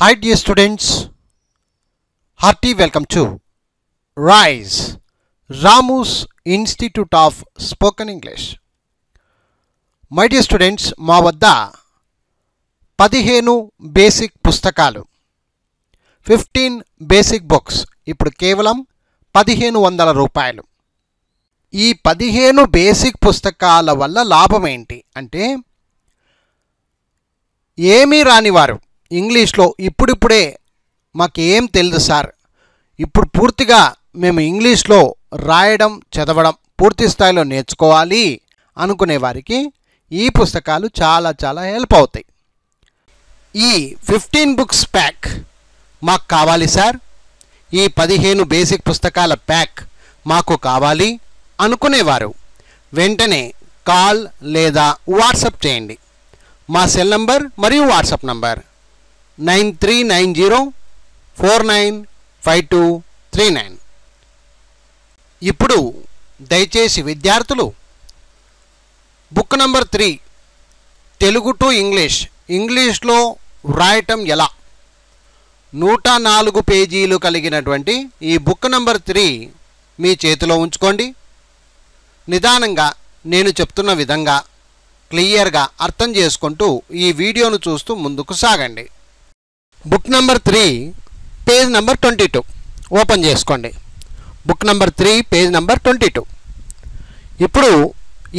Hi dear students hearty welcome to rise Ramu's institute of Spoken English my dear students మా వద్ద పదిహేను basic పుస్తకాలు fifteen basic books ఇప్పుడు కేవలం పదిహేను వందల రూపాయలు ఈ పదిహేను బేసిక్ పుస్తకాల వల్ల లాభం ఏంటి అంటే ఏమీ రానివారు ఇంగ్లీష్లో ఇప్పుడిప్పుడే మాకు ఏం తెలియదు సార్ ఇప్పుడు పూర్తిగా మేము ఇంగ్లీష్లో రాయడం చదవడం పూర్తి స్థాయిలో నేర్చుకోవాలి అనుకునే వారికి ఈ పుస్తకాలు చాలా చాలా హెల్ప్ అవుతాయి ఈ ఫిఫ్టీన్ బుక్స్ ప్యాక్ మాకు కావాలి సార్ ఈ పదిహేను బేసిక్ పుస్తకాల ప్యాక్ మాకు కావాలి అనుకునేవారు వెంటనే కాల్ లేదా వాట్సప్ చేయండి మా సెల్ నంబర్ మరియు WhatsApp number nine three nine zero four nine five two three nine ఇప్పుడు దయచేసి విద్యార్థులు book number three Telugu to English ఇంగ్లీష్లో వ్రాయటం ఎలా నూట నాలుగు పేజీలు కలిగినటువంటి ఈ బుక్ నంబర్ త్రీ మీ చేతిలో ఉంచుకోండి నిదానంగా నేను చెప్తున్న విధంగా క్లియర్గా అర్థం చేసుకుంటూ ఈ వీడియోను చూస్తూ ముందుకు సాగండి book number three page number twenty two open చేసుకోండి book number three page number twenty two ఇప్పుడు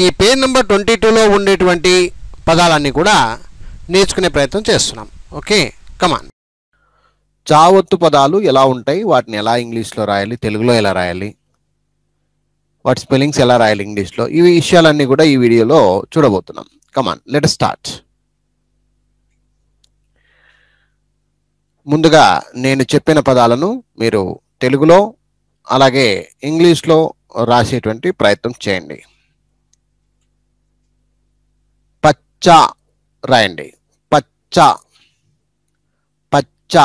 ఈ పేజ్ నెంబర్ ట్వంటీ టూలో ఉండేటువంటి పదాలన్నీ కూడా నేర్చుకునే ప్రయత్నం చేస్తున్నాం ఓకే కమాన్ చావత్తు పదాలు ఎలా ఉంటాయి వాటిని ఎలా ఇంగ్లీష్లో రాయాలి తెలుగులో ఎలా రాయాలి వాటి స్పెల్లింగ్స్ ఎలా రాయాలి ఇంగ్లీష్లో ఈ విషయాలన్నీ కూడా ఈ వీడియోలో చూడబోతున్నాం కమాన్ లెట్ స్టార్ట్ ముందుగా నేను చెప్పిన పదాలను మీరు తెలుగులో అలాగే ఇంగ్లీష్లో రాసేటువంటి ప్రయత్నం చేయండి పచ్చ రాయండి పచ్చ పచ్చ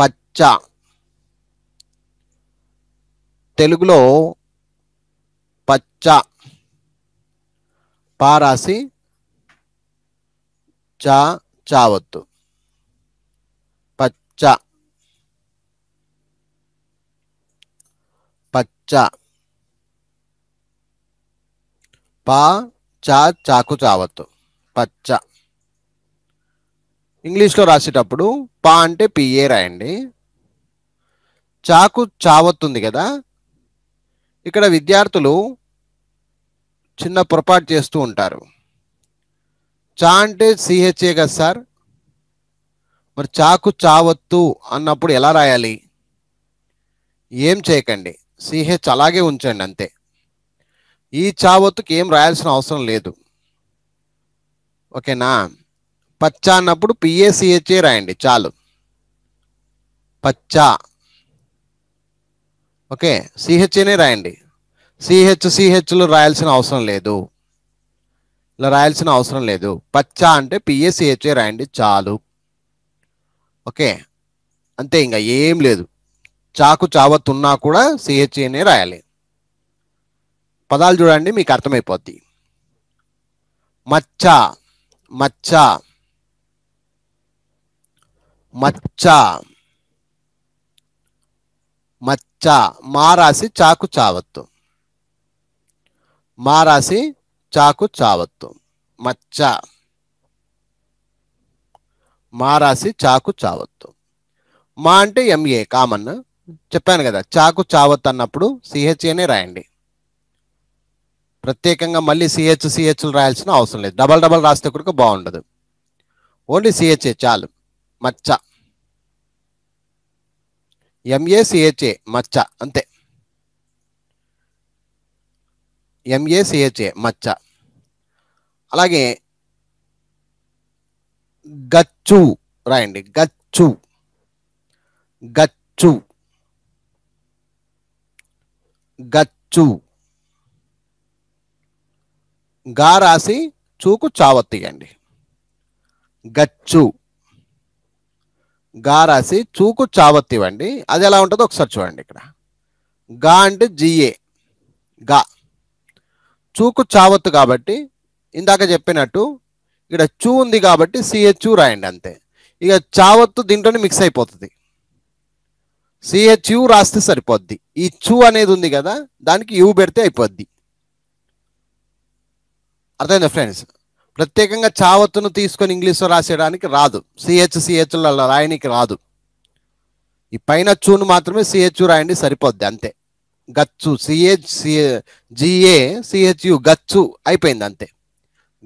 పచ్చ తెలుగులో పచ్చ పారాసి చా చావత్తు పచ్చ పచ్చ పా చా చాకు చావత్తు పచ్చ ఇంగ్లీష్లో రాసేటప్పుడు పా అంటే పిఏ రాయండి చాకు చావత్తుంది కదా ఇక్కడ విద్యార్థులు చిన్న పొరపాటు చేస్తూ ఉంటారు చా అంటే సిహెచ్ఏ కదా సార్ మరి చాకు చావత్తు అన్నప్పుడు ఎలా రాయాలి ఏం చేయకండి సిహెచ్ అలాగే ఉంచండి అంతే ఈ చావత్తుకి ఏం రాయాల్సిన అవసరం లేదు ఓకేనా పచ్చ అన్నప్పుడు పిఏసిహెచ్ఏ రాయండి చాలు పచ్చ ఓకే సిహెచ్ఏనే రాయండి సిహెచ్ సిహెచ్లు రాయాల్సిన అవసరం లేదు ఇలా రాయాల్సిన అవసరం లేదు పచ్చ అంటే పిఎస్సిహెచ్ఏ రాయండి చాలు ఓకే అంతే ఇంకా ఏం లేదు చాకు చావతున్నా కూడా సిహెచ్ఏనే రాయాలి పదాలు చూడండి మీకు అర్థమైపోద్ది మచ్చ మచ్చ మచ్చ మచ్చ మారాసి చాకు చావత్తు మారాసి చాకు చావత్తు మచ్చ మా రాసి చాకు చావత్తు మా అంటే ఎంఏ కామన్ చెప్పాను కదా చాకు చావత్ అన్నప్పుడు సిహెచ్ఏనే రాయండి ప్రత్యేకంగా మళ్ళీ సిహెచ్ సిహెచ్లు రాయాల్సిన అవసరం లేదు డబల్ డబల్ రాస్తే కొరకు బాగుండదు ఓన్లీ సిహెచ్ఏ చాలు మచ్చ ఎంఏ సిహెచ్ఏ మచ్చ అంతే ఎంఏ సిహెచ్ఏ మచ్చ అలాగే గచ్చు రాయండి గచ్చు గచ్చు గచ్చు గా రాసి చూకు చావత్తీయండి గచ్చు గా రాసి చూకు చావత్తివ్వండి అది ఎలా ఉంటుందో ఒకసారి చూడండి ఇక్కడ గా అంటే జిఏ గా చూకు చావత్తు కాబట్టి ఇందాక చెప్పినట్టు ఇక్కడ చూ ఉంది కాబట్టి సిహెచ్యు రాయండి అంతే ఇక చావత్తు దీంట్లోనే మిక్స్ అయిపోతుంది సిహెచ్యు రాస్తే సరిపోద్ది ఈ చూ అనేది ఉంది కదా దానికి యు పెడితే అయిపోద్ది అర్థమైందా ఫ్రెండ్స్ ప్రత్యేకంగా చావత్తును తీసుకొని ఇంగ్లీష్లో రాసేయడానికి రాదు సిహెచ్ సిహెచ్లలో రాయడానికి రాదు ఈ పైన చూను మాత్రమే సిహెచ్యు రాయండి సరిపోద్ది అంతే గచ్చు సిహెచ్ సిహెచ్ జిఏ సిహెచ్యు గచ్చు అయిపోయింది అంతే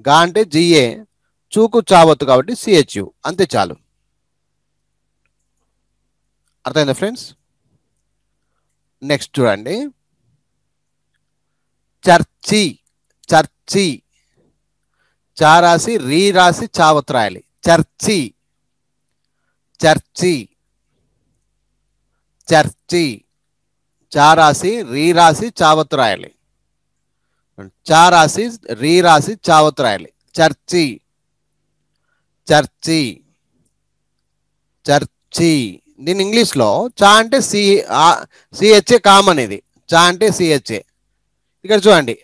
గా అంటే జిఏ చూకు చావత్తు కాబట్టి సిహెచ్యు అంతే చాలు అర్థమైందా ఫ్రెండ్స్ నెక్స్ట్ చూడండి చర్చి చర్చి చారాసి రీ రాసి చావత్ రాయాలి చర్చి చర్చి చర్చి చారాసి రీ రాసి చావత్ రాయాలి చా రాసి రీ రాసి చావత్ రాయాలి చర్చి చర్చి చర్చి దీని ఇంగ్లీష్లో చా అంటే సి సిహెచ్ఏ కామన్ అనేది చా అంటే సిహెచ్ఏ ఇక్కడ చూడండి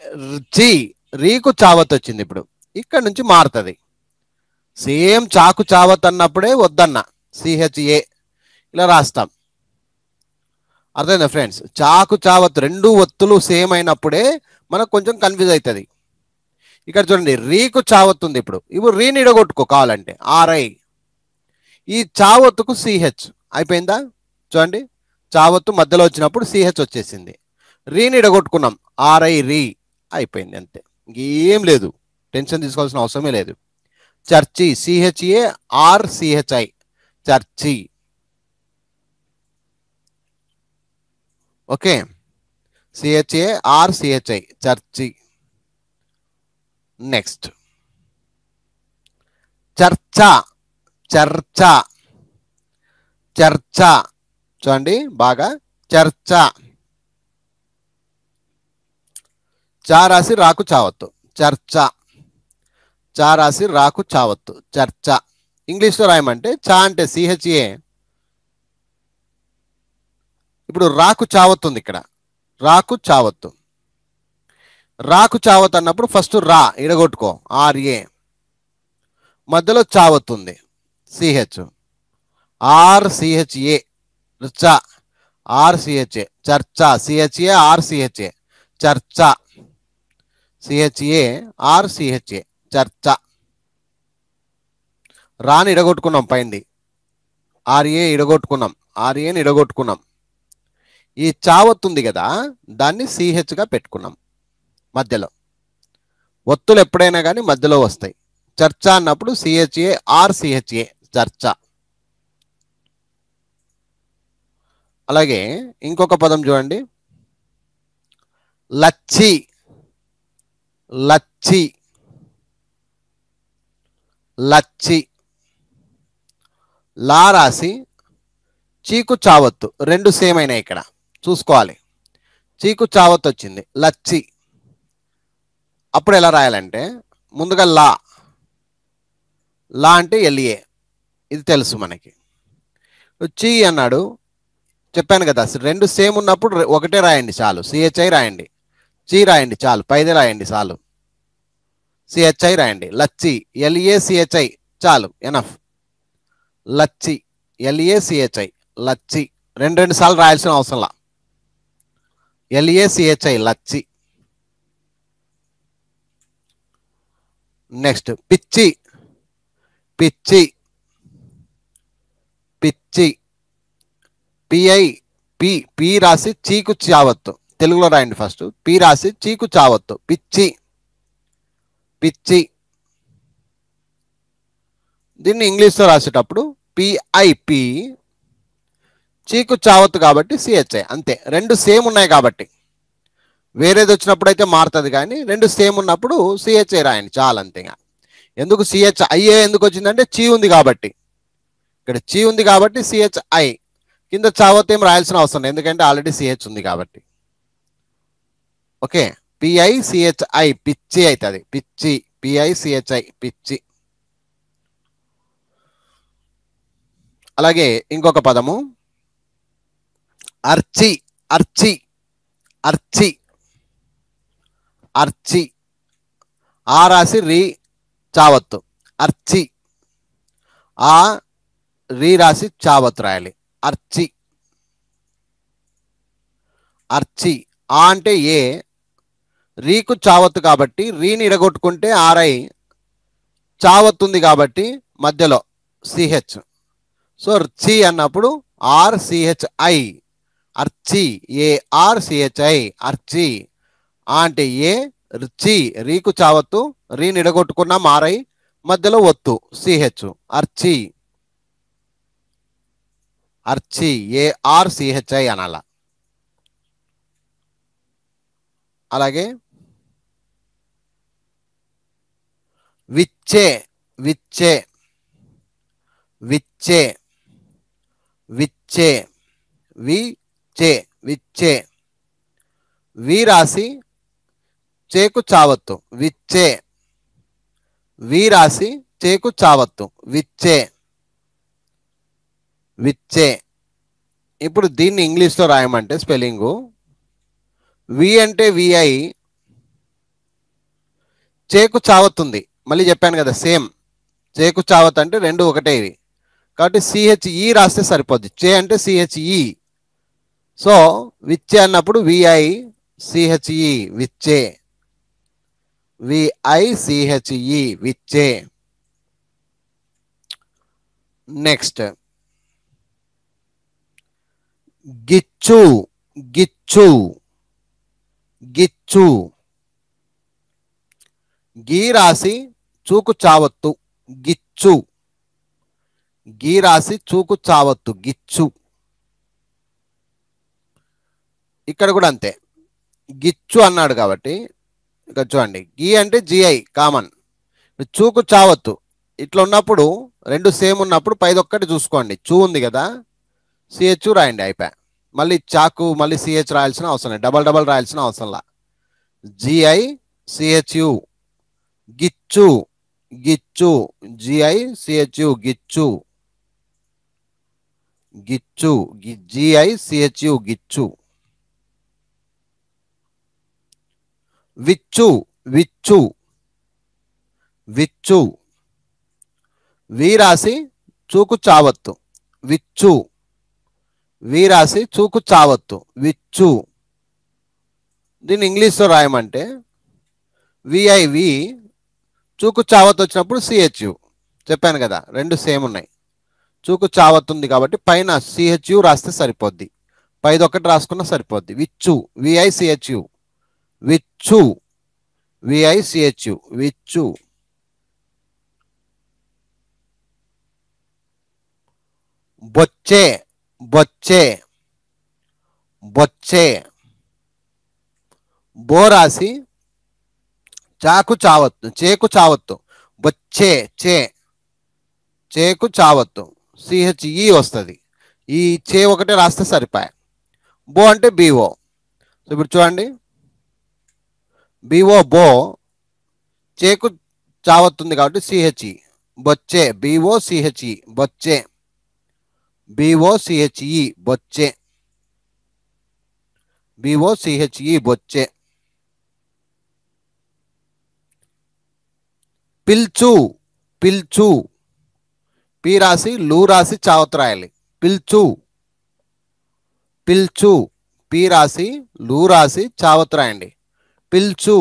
చి రీకు చావత్ వచ్చింది ఇప్పుడు ఇక్కడ నుంచి మారుతుంది సేమ్ చాకు చావత్ అన్నప్పుడే వద్దన్న సిహెచ్ఏ ఇలా రాస్తాం అర్థమైందా ఫ్రెండ్స్ చాకు చావత్ రెండు ఒత్తులు సేమ్ అయినప్పుడే మనకు కొంచెం కన్ఫ్యూజ్ అవుతుంది ఇక్కడ చూడండి రీకు చావొత్తుంది ఇప్పుడు ఇప్పుడు రీని ఇడగొట్టుకో కావాలంటే ఆర్ఐ ఈ చావొత్తుకు సిహెచ్ అయిపోయిందా చూడండి చావొత్తు మధ్యలో వచ్చినప్పుడు సిహెచ్ వచ్చేసింది రీని ఇడగొట్టుకున్నాం ఆర్ఐ రీ అయిపోయింది అంతే ఇంకేం లేదు టెన్షన్ తీసుకోవాల్సిన అవసరమే లేదు చర్చి సిహెచ్ఏ ఆర్ సిహెచ్ఐ చర్చి ఓకే సిహెచ్ఏ ఆర్ సిహెచ్ఐ చర్చి నెక్స్ట్ చర్చ చర్చ చర్చ చూడండి బాగా చర్చ చా రాసి రాకు చావత్తు చర్చ చా రాసి రాకు చావత్తు చర్చ ఇంగ్లీష్లో రాయమంటే చా అంటే సిహెచ్ఏ ఇప్పుడు రాకు చావత్తుంది ఇక్కడ రాకు చావత్తు రాకు చావత్ అన్నప్పుడు ఫస్ట్ రా ఇడగొట్టుకో ఆర్ఏ మధ్యలో చావత్ ఉంది సిహెచ్ ఆర్సిహెచ్ఏ రిచ ఆర్సిహెచ్ఏ చర్చ సిహెచ్ఏ ఆర్సిహెచ్ఏ చర్చ సిహెచ్ఏ ఆర్సిహెచ్ఏ చర్చ రాని ఇడగొట్టుకున్నాం పైంది ఆర్ఏ ఇడగొట్టుకున్నాం ఆర్ఏని ఇడగొట్టుకున్నాం ఈ ఉంది కదా దాన్ని సిహెచ్గా పెట్టుకున్నాం మధ్యలో ఒత్తులు ఎప్పుడైనా కానీ మధ్యలో వస్తాయి చర్చ అన్నప్పుడు సిహెచ్ఏ ఆర్ సిహెచ్ఏ చర్చ అలాగే ఇంకొక పదం చూడండి లచ్చి లచ్చి లచ్చి లా రాసి చీకు చావత్తు రెండు సేమ్ అయినాయి ఇక్కడ చూసుకోవాలి చీకు చావత్ వచ్చింది లచ్చి అప్పుడు ఎలా రాయాలంటే ముందుగా లా లా అంటే ఎల్ఏ ఇది తెలుసు మనకి చీ అన్నాడు చెప్పాను కదా రెండు సేమ్ ఉన్నప్పుడు ఒకటే రాయండి చాలు సిహెచ్ఐ రాయండి చీ రాయండి చాలు పైదే రాయండి చాలు సిహెచ్ఐ రాయండి లచ్చి ఎల్ఏ సిహెచ్ఐ చాలు ఎనఫ్ లచ్చి ఎల్ఏ సిహెచ్ఐ లచ్చి రెండు రెండు సార్లు రాయాల్సిన అవసరంలా ఎల్ఏసిహెచ్ఐ లచ్చి నెక్స్ట్ పిచ్చి పిచ్చి పిచ్చి పిఐ పి పి రాసి చీకు చావత్తు తెలుగులో రాయండి ఫస్ట్ పి రాసి చీకు చావత్తు పిచ్చి పిచ్చి దీన్ని ఇంగ్లీష్లో రాసేటప్పుడు పిఐపి చీకు చావత్ కాబట్టి సిహెచ్ఐ అంతే రెండు సేమ్ ఉన్నాయి కాబట్టి వేరేది వచ్చినప్పుడు అయితే మారుతుంది కానీ రెండు సేమ్ ఉన్నప్పుడు సిహెచ్ఐ రాయండి చాలా అంతేగా ఎందుకు సిహెచ్ఐఏ ఎందుకు వచ్చిందంటే చీ ఉంది కాబట్టి ఇక్కడ చీ ఉంది కాబట్టి సిహెచ్ఐ కింద చావత్ ఏం రాయాల్సిన అవసరం లేదు ఎందుకంటే ఆల్రెడీ సిహెచ్ ఉంది కాబట్టి ఓకే పిఐ సిహెచ్ఐ పిచ్చి అవుతుంది పిచ్చి పిఐ సిహెచ్ఐ పిచ్చి అలాగే ఇంకొక పదము అర్చి అర్చి అర్చి అర్చి ఆ రాసి రీ చావత్తు అర్చి ఆ రీ రాసి చావత్తు రాయాలి అర్చి అర్చి ఆ అంటే ఏ రీకు చావత్తు కాబట్టి రీని ఇడగొట్టుకుంటే ఆరై చావత్తుంది కాబట్టి మధ్యలో సిహెచ్ సో చి అన్నప్పుడు ఆర్ సిహెచ్ఐ అర్చి ఏ ఆర్ సిహెచ్ఐ అర్చి ఆ అంటే ఏ రిచి రీకు చావత్తు రీ నిడగొట్టుకున్న మారై మధ్యలో ఒత్తు సిహెచ్ అర్చి అర్చి ఏ ఆర్ సిహెచ్ఐ అనాల అలాగే విచ్చే విచ్చే విచ్చే విచ్చే వి చే విచ్చే వి రాసి చేకు చావత్తు విచ్చే వి రాసి చేకు చావత్తు విచ్చే విచ్చే ఇప్పుడు దీన్ని ఇంగ్లీష్లో రాయమంటే స్పెల్లింగు వి అంటే విఐ చేకు చావత్తుంది మళ్ళీ చెప్పాను కదా సేమ్ చేకు చావత్ అంటే రెండు ఒకటే ఇవి కాబట్టి సిహెచ్ఈ రాస్తే సరిపోద్ది చే అంటే సిహెచ్ఈ సో విచ్చే అన్నప్పుడు విఐ సిహెచ్ఈ విచ్చే విఐ సిహెచ్ఈ విచ్చే నెక్స్ట్ గిచ్చు గిచ్చు గిచ్చు గీ రాసి చూకు చావత్తు గిచ్చు గీ రాసి చూకు చావత్తు గిచ్చు ఇక్కడ కూడా అంతే గిచ్చు అన్నాడు కాబట్టి ఇక్కడ చూడండి గీ అంటే జిఐ కామన్ చూకు చావత్తు ఇట్లా ఉన్నప్పుడు రెండు సేమ్ ఉన్నప్పుడు పైదొక్కటి చూసుకోండి చూ ఉంది కదా సిహెచ్ రాయండి అయిపోయా మళ్ళీ చాకు మళ్ళీ సిహెచ్ రాయాల్సిన అవసరం డబల్ డబల్ రాయాల్సిన అవసరంలా జిఐ సిహెచ్యు గిచ్చు గిచ్చు జిఐ సిహెచ్యు గిచ్చు గిచ్చు జిఐ సిహెచ్యు గిచ్చు విచ్చు విచ్చు విచ్చు వీరాసి చూకు చావత్తు విచ్చు వీరాసి చూకు చావత్తు విచ్చు దీన్ని ఇంగ్లీష్లో రాయమంటే విఐవి చూకు చావత్ వచ్చినప్పుడు సిహెచ్యు చెప్పాను కదా రెండు సేమ్ ఉన్నాయి చూకు చావత్ ఉంది కాబట్టి పైన సిహెచ్యు రాస్తే సరిపోద్ది పైదొక్కటి రాసుకున్నా సరిపోద్ది విచ్చు విఐసిహెచ్యు విచ్చు విఐసిహెచ్ విచ్చు బొచ్చే బొచ్చే బొచ్చే బోరాసి చాకు చావత్తు చేకు చావత్తు బొచ్చే చే చేకు చావత్తు సిహెచ్ఈ e వస్తుంది ఈ చే ఒకటే రాస్తే సరిపాయ బో అంటే బీఓ సో ఇప్పుడు చూడండి బీఓ బో చేకు చావత్తుంది కాబట్టి సిహెచ్ఈ బొచ్చే బీఓ సిహెచ్ఈ బొచ్చే బీఓ సిహెచ్ఈ బొచ్చే బీఓ సిహెచ్ఈ బొచ్చే పిల్చు పిల్చు పి రాసి లూ రాసి చావత్ రాయాలి పిల్చు పిల్చు పి రాసి లూ రాసి చావత్ రాయండి పిల్చు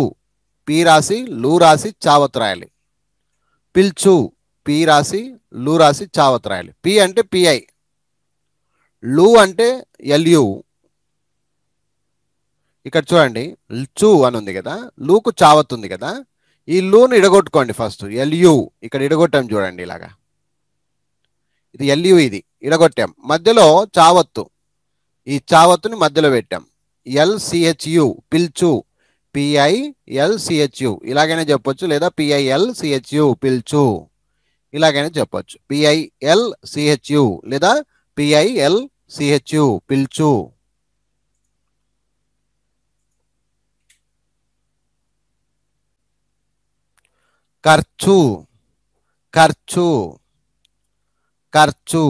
పీ రాసి లూ రాసి చావత్ రాయాలి పిల్చు పీ రాసి లూ రాసి చావత్ రాయాలి పి అంటే పిఐ లూ అంటే ఎల్యు ఇక్కడ చూడండి చు అని ఉంది కదా లూకు చావత్ ఉంది కదా ఈ లూను ఇడగొట్టుకోండి ఫస్ట్ ఎల్యు ఇక్కడ ఇడగొట్టాం చూడండి ఇలాగా ఇది ఎల్యు ఇది ఇడగొట్టాం మధ్యలో చావత్తు ఈ చావత్తుని మధ్యలో పెట్టాం ఎల్సిహెచ్యు పిల్చు पीएलसीहचु इलागना लेदा पीएलसीहचु पीलचु इलागना पीएलसीहचु लेदा पीएलसीहचु पीलचु खर्चु खर्चु खर्चु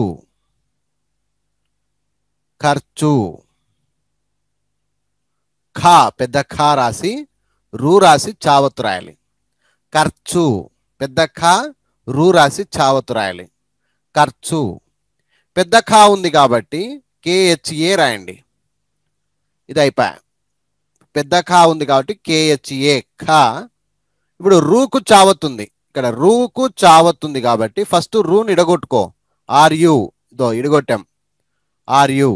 खर्चू ఖా పెద్ద ఖా రాసి రూ రాసి చావత్తు రాయాలి ఖర్చు పెద్ద ఖా రూ రాసి చావత్తు రాయాలి ఖర్చు పెద్ద ఖా ఉంది కాబట్టి కేహెచ్ఏ రాయండి ఇది అయిపోయా పెద్ద ఖా ఉంది కాబట్టి కేహెచ్ఏ ఖా ఇప్పుడు రూకు చావత్తుంది ఇక్కడ రూకు చావత్తుంది కాబట్టి ఫస్ట్ రూని ఇడగొట్టుకో ఆర్యు ఇదో ఇడగొట్టాం ఆర్యు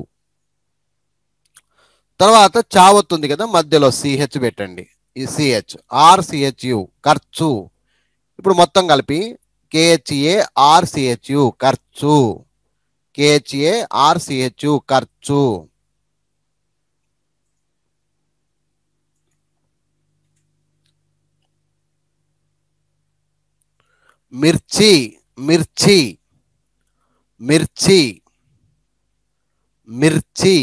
తర్వాత చావత్ ఉంది కదా మధ్యలో సిహెచ్ పెట్టండి ఈ సిహెచ్ ఆర్సిహెచ్యు ఖర్చు ఇప్పుడు మొత్తం కలిపి కేహెచ్ఏ ఆర్సిహెచ్యు ఖర్చు కేహెచ్ఏ ఆర్సిహెచ్యు ఖర్చు మిర్చి మిర్చి మిర్చి మిర్చి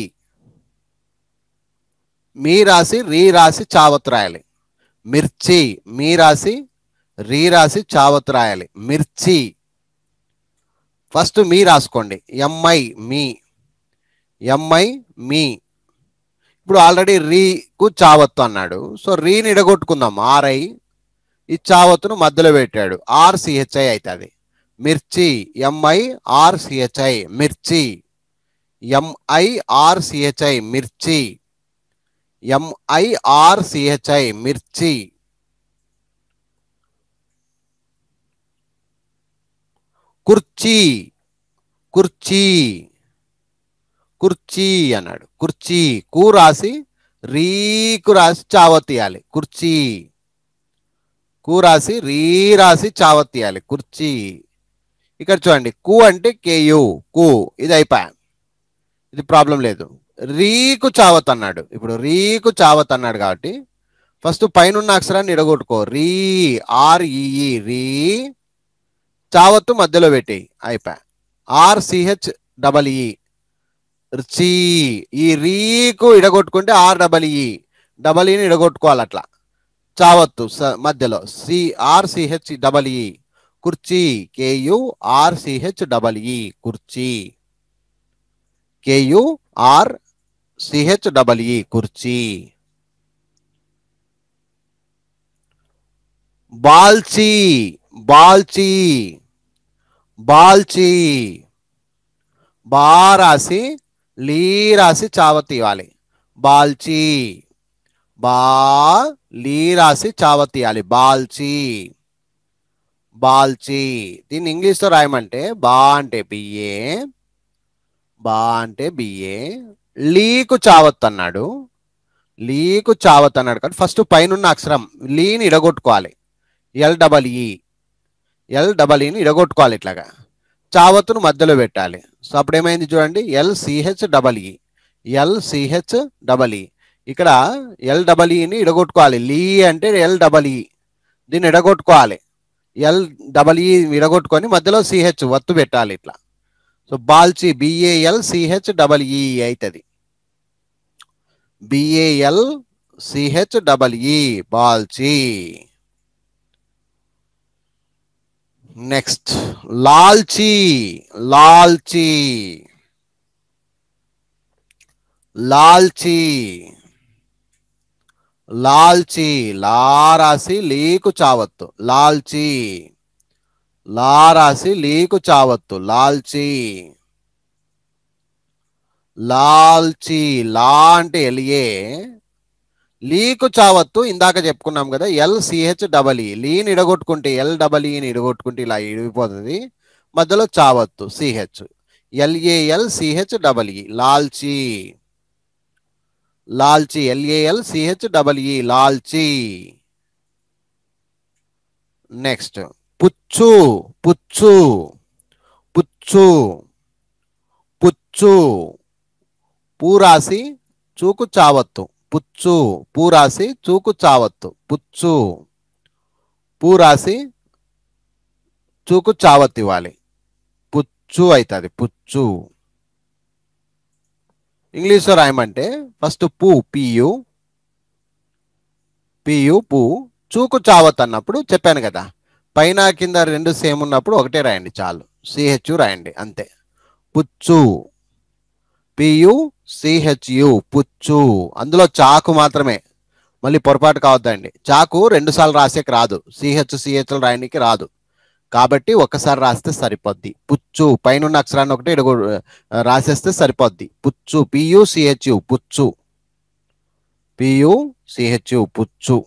మీ రాసి రీ రాసి చావత్ రాయాలి మిర్చి మీ రాసి రీ రాసి చావత్ రాయాలి మిర్చి ఫస్ట్ మీ రాసుకోండి ఎంఐ మీ ఎంఐ మీ ఇప్పుడు ఆల్రెడీ రీకు చావత్తు అన్నాడు సో రీని ఇడగొట్టుకుందాం ఆర్ఐ ఈ చావత్తును మధ్యలో పెట్టాడు ఆర్సిహెచ్ఐ అవుతుంది మిర్చి ఎంఐ ఆర్సిహెచ్ఐ మిర్చి ఎంఐ ఆర్సిహెచ్ఐ మిర్చి ఎంఐఆర్సిహెచ్ఐ మిర్చి కుర్చీ కుర్చీ కుర్చీ అన్నాడు కుర్చీ కూ రాసి రీకు రాసి చావతీయాలి కుర్చీ కూ రాసి రీ రాసి చావతీయాలి కుర్చీ ఇక్కడ చూడండి కు అంటే కేయు కు ఇది అయిపోయా ఇది ప్రాబ్లం లేదు రీకు చావత్ అన్నాడు ఇప్పుడు రీకు చావత్ అన్నాడు కాబట్టి ఫస్ట్ పైన అక్షరాన్ని ఇడగొట్టుకో రీ ఆర్ఈఈ రీ చావత్తు మధ్యలో పెట్టి అయిపోయా సిహెచ్ డబల్ ఈ ఈ రీకు ఇడగొట్టుకుంటే ఆర్ డబల్ ఈ డబల్ ఈని ఇడగొట్టుకోవాలి అట్లా చావత్తు మధ్యలో సి సిహెచ్ డబల్ ఈ కుర్చీ కేయు సిహెచ్ డబల్ ఈ కుర్చీ కేయు ఆర్ సిహెచ్డబ్ల్ఈ కుర్చీ బాల్చీ బాల్చీ బాల్చీ బా రాసి లీ రాసి చావ తీయాలి బాల్చీ బా లీ రాసి చావ తీయాలి బాల్చీ బాల్చీ దీన్ని ఇంగ్లీష్తో రాయమంటే బా అంటే బిఏ బా అంటే బిఏ లీకు చావత్ అన్నాడు లీకు చావత్ అన్నాడు కానీ ఫస్ట్ పైనున్న అక్షరం లీని ఇడగొట్టుకోవాలి L double E L double ఈని ఇడగొట్టుకోవాలి ఇట్లాగా చావత్తును మధ్యలో పెట్టాలి సో అప్పుడు ఏమైంది చూడండి L C H double E L C H double E ఇక్కడ ఎల్ డబల్ ఈని ఇడగొట్టుకోవాలి లీ అంటే ఎల్ డబల్ ఈ దీన్ని ఇడగొట్టుకోవాలి ఎల్ డబల్ ఈ విడగొట్టుకొని మధ్యలో సిహెచ్ వత్తు పెట్టాలి ఇట్లా సో బాల్చి బిఏఎల్ సిహెచ్ డబల్ ఈ అవుతుంది बी नेक्स्ट लालची लालची लालची లాల్చి లా రాసి లీకు చావత్తు లాల్చి లా రాసి లీకు లాల్చి లా అంటే ఎలియే లీకు చావత్తు ఇందాక చెప్పుకున్నాం కదా ఎల్ సిహెచ్ డబల్ ఈ లీని ఇడగొట్టుకుంటే ఎల్ డబల్ ఈని ఇడగొట్టుకుంటే ఇలా ఇడిగిపోతుంది మధ్యలో చావత్తు C H L A L C H double E లాల్చి లాల్చి ఎల్ఏఎల్ సిహెచ్ డబల్ ఈ లాల్చి నెక్స్ట్ పుచ్చు పుచ్చు పుచ్చు పుచ్చు పూరాసి చూకు చావత్తు పుచ్చు పూరాసి చూకు చావత్తు పుచ్చు పూరాసి చూకు చావత్ ఇవ్వాలి పుచ్చు అవుతుంది పుచ్చు ఇంగ్లీష్లో రాయమంటే ఫస్ట్ పూ పియు పియు పూ చూకు చావత్ అన్నప్పుడు చెప్పాను కదా పైన కింద రెండు సేమ్ ఉన్నప్పుడు ఒకటే రాయండి చాలు సిహెచ్ రాయండి అంతే పుచ్చు పియుసిహెచ్యు పుచ్చు అందులో చాకు మాత్రమే మళ్ళీ పొరపాటు కావద్దండి చాకు రెండుసార్లు రాసేకి రాదు సిహెచ్ సిహెచ్లు రాయడానికి రాదు కాబట్టి ఒకసారి రాస్తే సరిపోద్ది పుచ్చు పైన అక్షరాన్ని ఒకటి ఇడుగు రాసేస్తే సరిపోద్ది పుచ్చు పియుసిహెచ్యు పుచ్చు పియుసిహెచ్యు పుచ్చు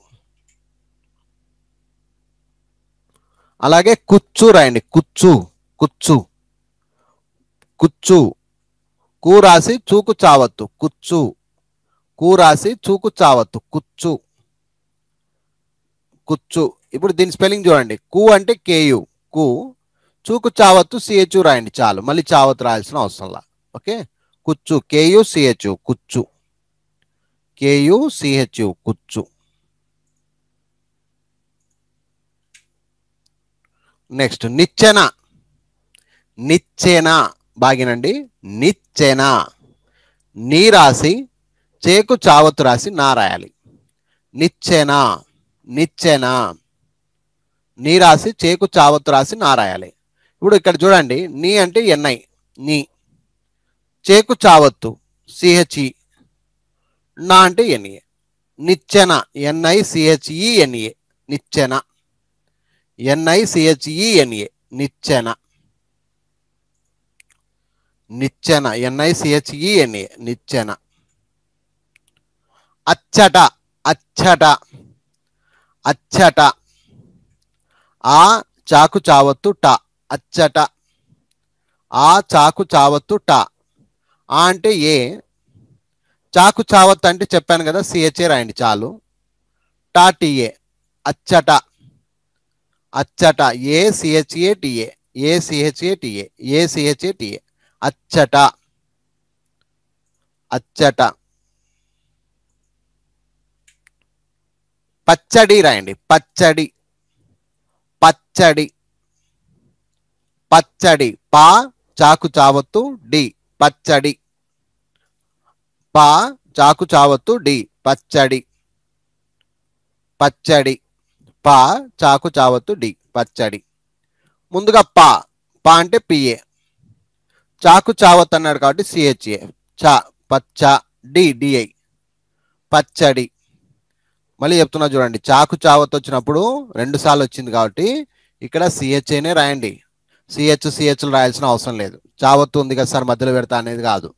అలాగే కుచ్చు రాయండి కుచ్చు కుచ్చు కుచ్చు కూరాసి చూకు చావత్తు కుచ్చు కూరాసి చూకు చావత్తు కుచ్చు కుచ్చు ఇప్పుడు దీని స్పెల్లింగ్ చూడండి కు అంటే కేయు కు చూకు చావత్తు సిహెచ్ రాయండి చాలు మళ్ళీ చావత్తు రాయాల్సిన అవసరంలా ఓకే కుచ్చు కేయు సిహెచ్ కుచ్చు కేయు సిహెచ్ కుచ్చు నెక్స్ట్ నిచ్చెన నిచ్చెన బాగినండి నిచ్ చేనా నీ రాసి చేకు చావతు రాసి నా రాయాలి నిచ్చేనా నిచ్చేనా నీ రాసి చేకు చావతు రాసి నా రాయాలి ఇప్పుడు ఇక్కడ చూడండి నీ అంటే ఎన్ఐ నీ చేకు చావత్తు సిహెచ్ఈ నా అంటే ఎన్ఏ నిచ్చెన ఎన్ఐ సిహెచ్ఈ ఎన్ఏ నిచ్చెన ఎన్ఐ సిహెచ్ఈ ఎన్ఏ నిచ్చెన నిచ్చెన ఎన్ఐసిహెచ్ఈఎన్ఏ e నిచ్చెన అచ్చట అచ్చట అచ్చట ఆ చాకు చావత్తు ట అచ్చట ఆ చాకు చావత్తు ట ఆ అంటే ఏ చాకు చావత్ అంటే చెప్పాను కదా సిహెచ్ఏ రాయండి చాలు టాటిఏ అచ్చట అచ్చట A C H A T A A C H A T A A C H A T A అచ్చట అచ్చట పచ్చడి రాయండి పచ్చడి పచ్చడి పచ్చడి పా చాకు చావత్తు డి పచ్చడి పా చాకు చావత్తు డి పచ్చడి పచ్చడి పా చాకు చావత్తు డి పచ్చడి ముందుగా పా పా అంటే పిఏ చాకు చావత్ అన్నాడు కాబట్టి సిహెచ్ఏ చా పచ్చ డి డిఐ పచ్చడి మళ్ళీ చెప్తున్నా చూడండి చాకు చావత్ వచ్చినప్పుడు రెండు సార్లు వచ్చింది కాబట్టి ఇక్కడ సిహెచ్ఏనే రాయండి సిహెచ్ సిహెచ్లు రాయాల్సిన అవసరం లేదు చావత్ ఉంది కదా సార్ మధ్యలో పెడతా అనేది కాదు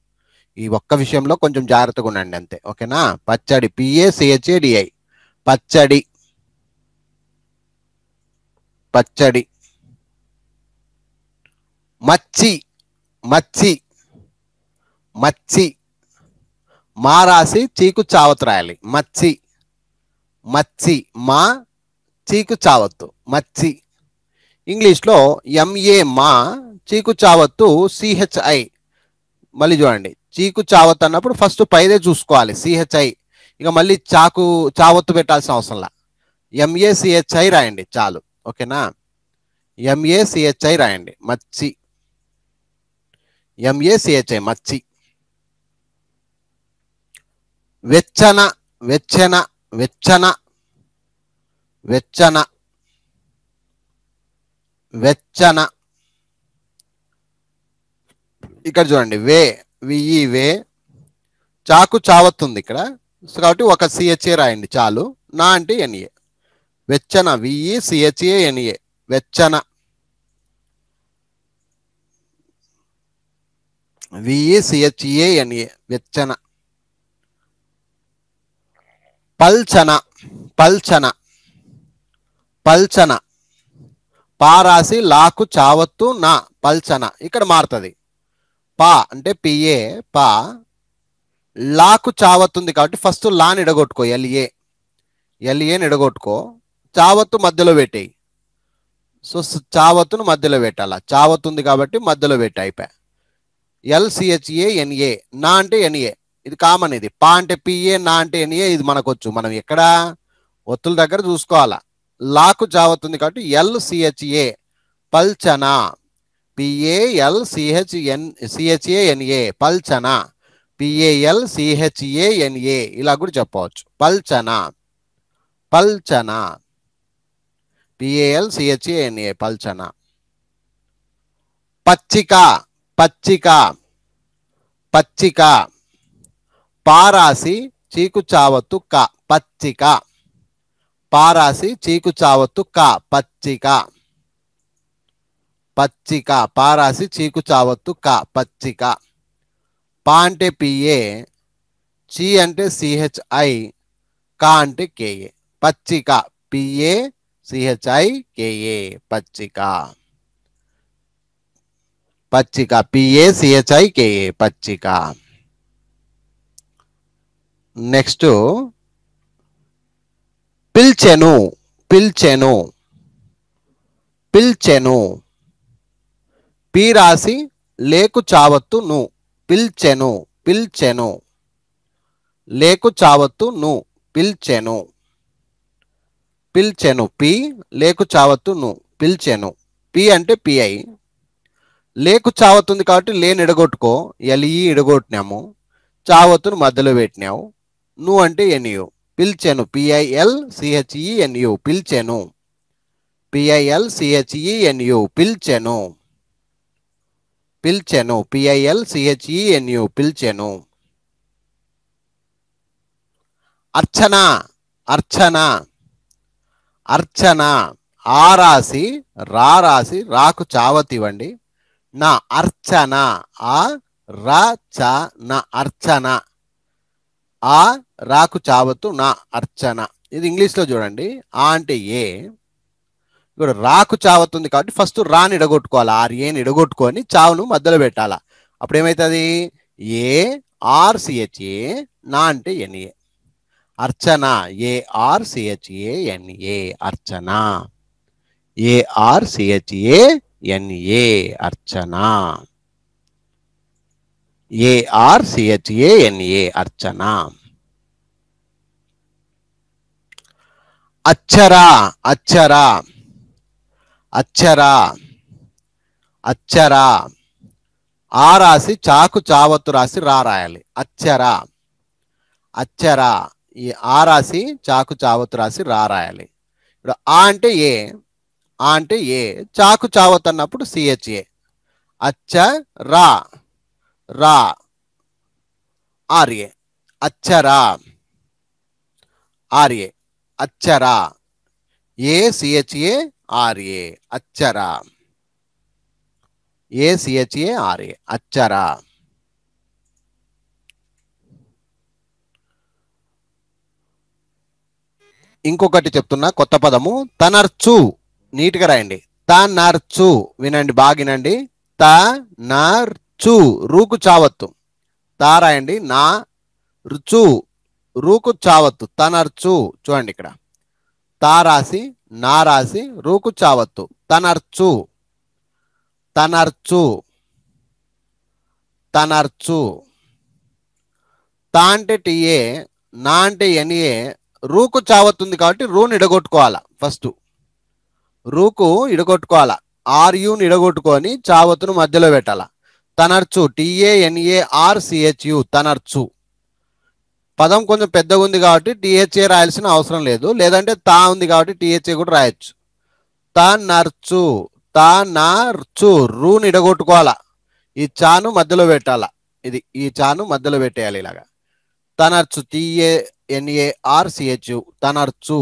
ఈ ఒక్క విషయంలో కొంచెం జాగ్రత్తగా ఉండండి అంతే ఓకేనా పచ్చడి పిఏ సిహెచ్ఏ డిఐ పచ్చడి పచ్చడి మచ్చి మచ్చి మచ్చి మా రాసి చీకు చావత్ రాయాలి మచ్చి మచ్చి మా చీకు చావత్తు మచ్చి ఇంగ్లీష్లో ఎంఏ మా చీకు చావత్తు సిహెచ్ఐ మళ్ళీ చూడండి చీకు చావత్ అన్నప్పుడు ఫస్ట్ పైదే చూసుకోవాలి సిహెచ్ఐ ఇక మళ్ళీ చాకు చావత్తు పెట్టాల్సిన అవసరంలా ఎంఏ సిహెచ్ఐ రాయండి చాలు ఓకేనా ఎంఏ సిహెచ్ఐ రాయండి మచ్చి ఎంఏసిహెచ్ఐ మచ్చి వెచ్చన వెచ్చన వెచ్చన వెచ్చన వెచ్చన ఇక్కడ చూడండి వే విఈ వే చాకు చావత్తుంది ఇక్కడ కాబట్టి ఒక సిహెచ్ఏ రాయండి చాలు నా అంటే ఎన్ఏ వెచ్చన VE CHA ఎన్ఏ వెచ్చన విఈసిహెచ్ఏఎన్ఏ e e e, వెచ్చన పల్చన పల్చన పల్చన పారాసి లాకు చావత్తు నా పల్చన ఇక్కడ మారుతుంది పా అంటే పిఏ పా లాకు చావత్తుంది కాబట్టి ఫస్ట్ లాని ఇడగొట్టుకో ఎల్ఏ ఎల్ఏని ఇడగొట్టుకో చావత్తు మధ్యలో పెట్టేయి సో చావత్తును మధ్యలో పెట్టాలా చావత్తుంది కాబట్టి మధ్యలో పెట్టి అయిపోయా ఎల్సిహెచ్ఏఎన్ఏ నా అంటే ఎన్ఏ ఇది కామన్ ఇది పా అంటే పిఏ నా అంటే ఎన్ఏ ఇది మనకొచ్చు మనం ఎక్కడ ఒత్తుల దగ్గర చూసుకోవాలా లాకు జావుతుంది కాబట్టి ఎల్సిహెచ్ఏ పల్చనా పిఏఎల్ సిహెచ్ఎన్ సిహెచ్ఏఎన్ఏ పల్చనా పిఏఎల్ సిహెచ్ఏఎన్ఏ ఇలా కూడా చెప్పవచ్చు పల్చనా పల్చనా పిఏఎల్ సిహెచ్ఏఎన్ఏ పల్చన పచ్చిక పచ్చిక పచ్చిక పారాసి చీకు చావత్తు క పచ్చిక పారాసి చీకు చావత్తు క పచ్చిక పచ్చిక పారాసి చీకు చావత్తు క పచ్చిక పా అంటే పిఏ చి అంటే సిహెచ్ఐ కా అంటే కేఏ పచ్చిక పిఏ సిహెచ్ఐ కేఏ పచ్చిక పచ్చిక పిఏసిహెచ్ఐకేఏ పచ్చిక నెక్స్ట్ పిల్చెను పిల్చెను పిల్చెను పి రాసి లేకు చావత్తు ను పిల్చెను పిల్చెను లేకు చావత్తు ను పిల్చెను పిల్చెను పి లేకు చావత్తు ను పిల్చెను పి అంటే పిఐ లేకు చావతుంది కాబట్టి లేని ఎడగొట్టుకో ఎలియి ఎడగొట్టినాము చావతును మధ్యలో పెట్టినావు నువ్వు అంటే ఎన్యు పిల్చెను పిఐఎల్ సిహెచ్ఈ ఎన్యు పిల్చెను పిఐఎల్ సిహెచ్ఈ ఎన్యు పిలిచాను పిలిచాను పిఐఎల్ సిహెచ్ఈ ఎన్యు పిల్చెను అర్చన అర్చన అర్చన ఆ రాసి రా రాసి రాకు చావతివ్వండి నా అర్చన ఆ రా చా నా అర్చన ఆ రాకు చావతు నా అర్చన ఇది ఇంగ్లీష్లో చూడండి ఆ అంటే ఏ ఇప్పుడు రాకు చావతుంది కాబట్టి ఫస్ట్ రాని ఇడగొట్టుకోవాలి ఆర్ ఏని ఇడగొట్టుకొని చావును మధ్యలో పెట్టాల అప్పుడు ఏమవుతుంది ఏ ఆర్ ఏ నా అంటే ఎన్ఏ అర్చన ఏ ఎన్ఏ అర్చన సిహెచ్ ఏ ఎన్ఏ అర్చన ఏఆర్ సిహెచ్ఏఎన్ఏ అర్చన అచ్చర అచ్చర అచ్చర అచ్చర ఆ రాసి చాకు చావత్తు రాసి రా రాయాలి అచ్చర అచ్చర ఈ ఆ రాసి చాకు చావత్తు రాసి రా రాయాలి ఇప్పుడు ఆ అంటే ఏ ఆ అంటే ఏ చాకు చావత్ అన్నప్పుడు సిహెచ్ఏ అచ్చ రా రా ఆర్ఏ అచ్చరా ఆర్ఏ అచ్చరా ఏ సిహెచ్ఏ ఆర్ఏ అచ్చరా ఏ సిహెచ్ఏ ఆర్ఏ అచ్చరా ఇంకొకటి చెప్తున్నా కొత్త పదము తనర్చు నీట్గా రాయండి తనర్చు వినండి బాగా వినండి నర్చు రూకు చావత్తు తా రాయండి నా రుచు రూకు చావత్తు తనర్చు చూడండి ఇక్కడ తా రాసి నా రాసి రూకు చావత్తు తనర్చు తనర్చు తనర్చు తా అంటే టీఏ నా అంటే ఎన్ఏ రూకు చావత్తుంది కాబట్టి రూని ఇడగొట్టుకోవాలా ఫస్ట్ రూకు ఇడగొట్టుకోవాలా ఆర్యూని ఇడగొట్టుకొని చావతును మధ్యలో పెట్టాల తనర్చు సిహెచ్ సిహెచ్యు తనర్చు పదం కొంచెం పెద్దగా ఉంది కాబట్టి టిహెచ్ఏ రాయాల్సిన అవసరం లేదు లేదంటే తా ఉంది కాబట్టి టిహెచ్ఏ కూడా రాయొచ్చు తనర్చు నర్చు రూని ఇడగొట్టుకోవాలా ఈ చాను మధ్యలో పెట్టాలా ఇది ఈ చాను మధ్యలో పెట్టేయాలి ఇలాగా తనర్చు సిహెచ్ సిహెచ్యు తనర్చు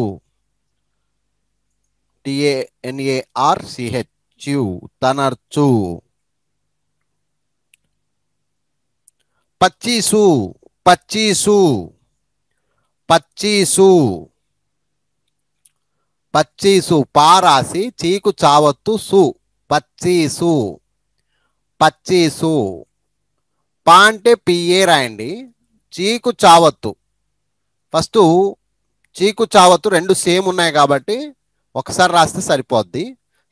టిఏఎన్ఏఆర్సిహెచ్యు తనర్చు పచ్చీసు పచ్చీసు పచ్చీసు పచ్చీసు పారాసి చీకు చావత్తు సు పచ్చీసు పచ్చీసు పాంటే అంటే పిఏ రాయండి చీకు చావత్తు ఫస్ట్ చీకు చావత్తు రెండు సేమ్ ఉన్నాయి కాబట్టి ఒకసారి రాస్తే సరిపోద్ది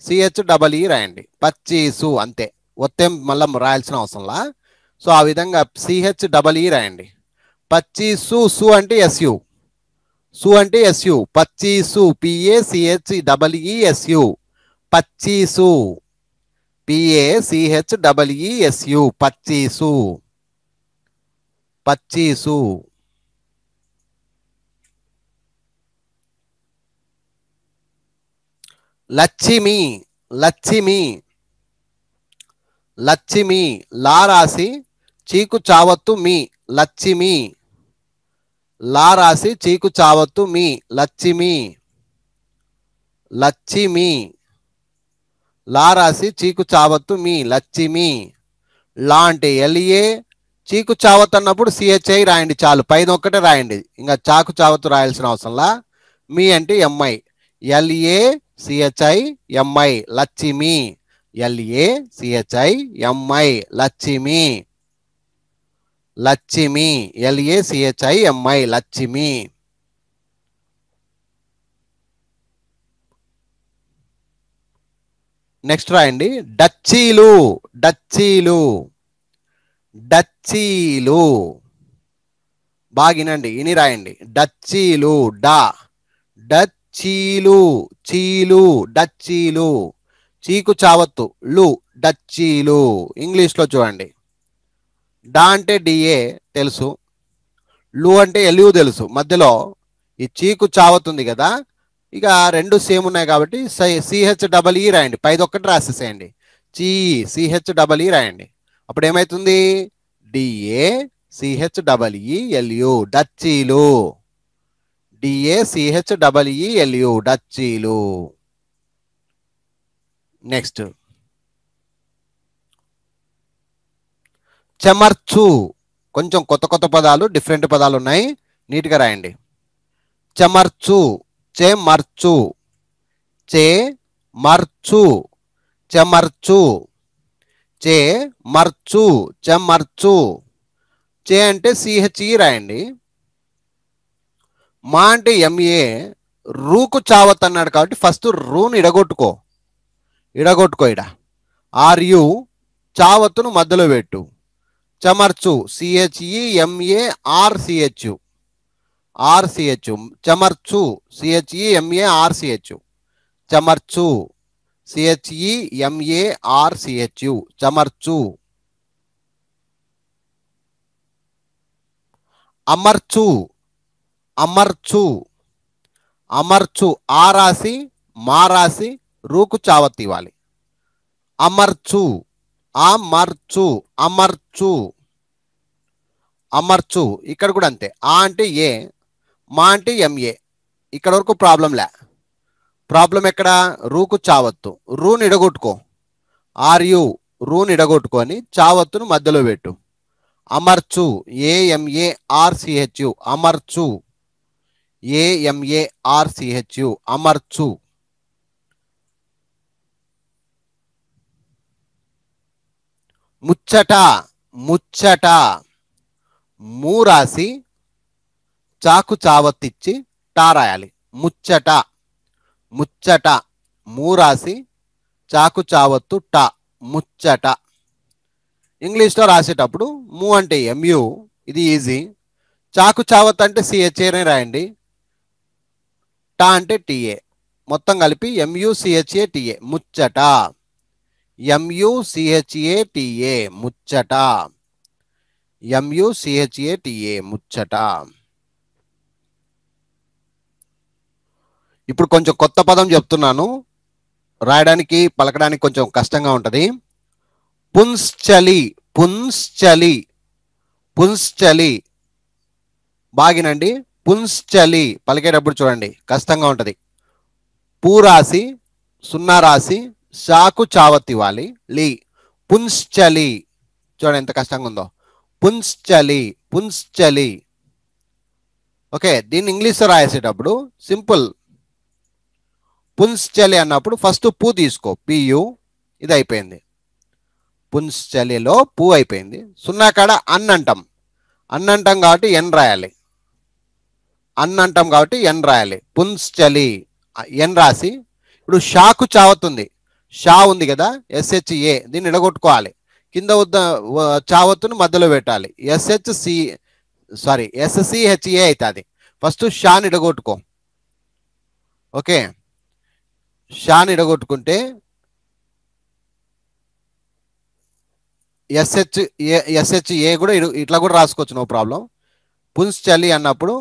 సిహెచ్ డబల్ ఈ రాయండి పచ్చీసు అంతే ఒత్తే మళ్ళీ రాయాల్సిన అవసరంలా సో ఆ విధంగా సిహెచ్ డబల్ ఈ రాయండి పచ్చీసు సు అంటే ఎస్యు సు అంటే ఎస్యు పచ్చీసు P A C H double E double E S U e e పచ్చీసు P A C H P A C H double E S U e పచ్చీసు పచ్చీసు లచ్చిమి లచ్చిమి లచ్చిమి లా రాసి చీకు చావత్తు మీ లచ్చిమి లా రాసి చీకు చావత్తు మీ లచ్చిమి లచ్చిమి లా రాసి చీకు చావత్తు మీ లచ్చిమి లా అంటే ఎలియే చీకు చావత్ అన్నప్పుడు సిహెచ్ఐ రాయండి చాలు పైన ఒక్కటే రాయండి ఇంకా చాకు చావత్తు రాయాల్సిన అవసరంలా మీ అంటే ఎంఐ ఎల్ఏ సిహెచ్ఐ ఎంఐ లచ్చిమి ఎల్ఏ సిహెచ్ఐ ఎంఐ లచ్చిమి లచ్చిమి ఎల్ఏ సిహెచ్ఐ ఎంఐ లచ్చిమి నెక్స్ట్ రాయండి డచ్చీలు డచ్చీలు డచ్చీలు బాగా వినండి ఇని రాయండి డచ్చీలు డా డచ్ చీలు చీలు డచ్చీలు చీకు చావత్తు లు డచ్చీలు ఇంగ్లీష్లో చూడండి డా అంటే డిఏ తెలుసు లు అంటే ఎల్యూ తెలుసు మధ్యలో ఈ చీకు ఉంది కదా ఇక రెండు సేమ్ ఉన్నాయి కాబట్టి సిహెచ్ డబల్ ఈ రాయండి ఒక్కటి రాసేసేయండి చీ సిహెచ్ డబల్ ఈ రాయండి అప్పుడు ఏమవుతుంది డిఏ సిహెచ్ డబల్ఈ ఎల్యూ డచ్చీలు డిఏసిహెచ్ డబ్ల్యూఎల్యు డచ్చీలు నెక్స్ట్ చెమర్చు కొంచెం కొత్త కొత్త పదాలు డిఫరెంట్ పదాలు ఉన్నాయి నీట్గా రాయండి చెమర్చు మర్చు చే మర్చు చెమర్చు చే మర్చు చెమర్చు చే అంటే సిహెచ్ఈ e రాయండి మా అంటే ఎంఏ రూకు చావత్ అన్నాడు కాబట్టి ఫస్ట్ రూను ఇడగొట్టుకో ఇడగొట్టుకో ఇడ ఆర్ యు చావత్తును మధ్యలో పెట్టు చమర్చు C H E M A R C H U R C H చమర్చు సిహెచ్ఈ ఎంఏ ఆర్ సిహెచ్ చమర్చు సిహెచ్ఈ ఎంఏ ఆర్ సిహెచ్ చమర్చు అమర్చు అమర్చు అమర్చు ఆ రాసి మా రాసి రూకు చావత్ ఇవ్వాలి అమర్చు ఆ అమర్చు అమర్చు అమర్చు ఇక్కడ కూడా అంతే ఆ అంటే ఏ మా అంటే ఎంఏ ఇక్కడ వరకు ప్రాబ్లం లే ప్రాబ్లం ఎక్కడ రూకు చావత్తు రూని ఇడగొట్టుకో ఆర్ యు రూని ఇడగొట్టుకొని చావత్తును మధ్యలో పెట్టు అమర్చు ఏఎంఏ ఆర్సిహెచ్యు అమర్చు ఏఎంఏఆర్సిహెచ్యు అమర్చు ముచ్చట ముచ్చట మూ రాసి చాకు చావత్తిచ్చి టారాయాలి రాయాలి ముచ్చట ముచ్చట మూ రాసి చాకు చావత్తు టా ముచ్చట ఇంగ్లీష్లో రాసేటప్పుడు మూ అంటే ఎంయు ఇది ఈజీ చాకు చావత్ అంటే సిహెచ్ఏనే రాయండి టా అంటే టీఏ మొత్తం కలిపి ఎంయుసిహెచ్ఏ టీఏ ముచ్చట ఎంయుసిహెచ్ఏ టీఏ ముచ్చట ఎంయుసిహెచ్ఏ టీఏ ముచ్చట ఇప్పుడు కొంచెం కొత్త పదం చెప్తున్నాను రాయడానికి పలకడానికి కొంచెం కష్టంగా ఉంటుంది చలి పుంశ్చలి చలి బాగినండి పుంశ్చలి పలికేటప్పుడు చూడండి కష్టంగా ఉంటుంది పూ రాసి సున్నా రాసి షాకు చావత్ ఇవ్వాలి లీ పుంశ్చలి చూడండి ఎంత కష్టంగా ఉందో పుంశ్చలి పుంశ్చలి ఓకే దీన్ని ఇంగ్లీష్లో రాసేటప్పుడు సింపుల్ పుంశ్చలి అన్నప్పుడు ఫస్ట్ పూ తీసుకో పియు ఇది అయిపోయింది పుంశ్చలిలో పూ అయిపోయింది సున్నా కాడ అన్నంటం అన్నంటం కాబట్టి ఎన్ రాయాలి అన్న అంటాం కాబట్టి ఎన్ రాయాలి పుంశ్చలి ఎన్ రాసి ఇప్పుడు షాకు చావతుంది షా ఉంది కదా ఎస్హెచ్ఏ దీన్ని ఎడగొట్టుకోవాలి కింద వద్ద చావత్తును మధ్యలో పెట్టాలి ఎస్హెచ్ సి సారీ ఎస్సిహెచ్ఏ అవుతుంది ఫస్ట్ షాని ఇడగొట్టుకో ఓకే షాని ఇడగొట్టుకుంటే ఎస్హెచ్ ఎస్హెచ్ఏ కూడా ఇట్లా కూడా రాసుకోవచ్చు నో ప్రాబ్లం పుంశ్చలి అన్నప్పుడు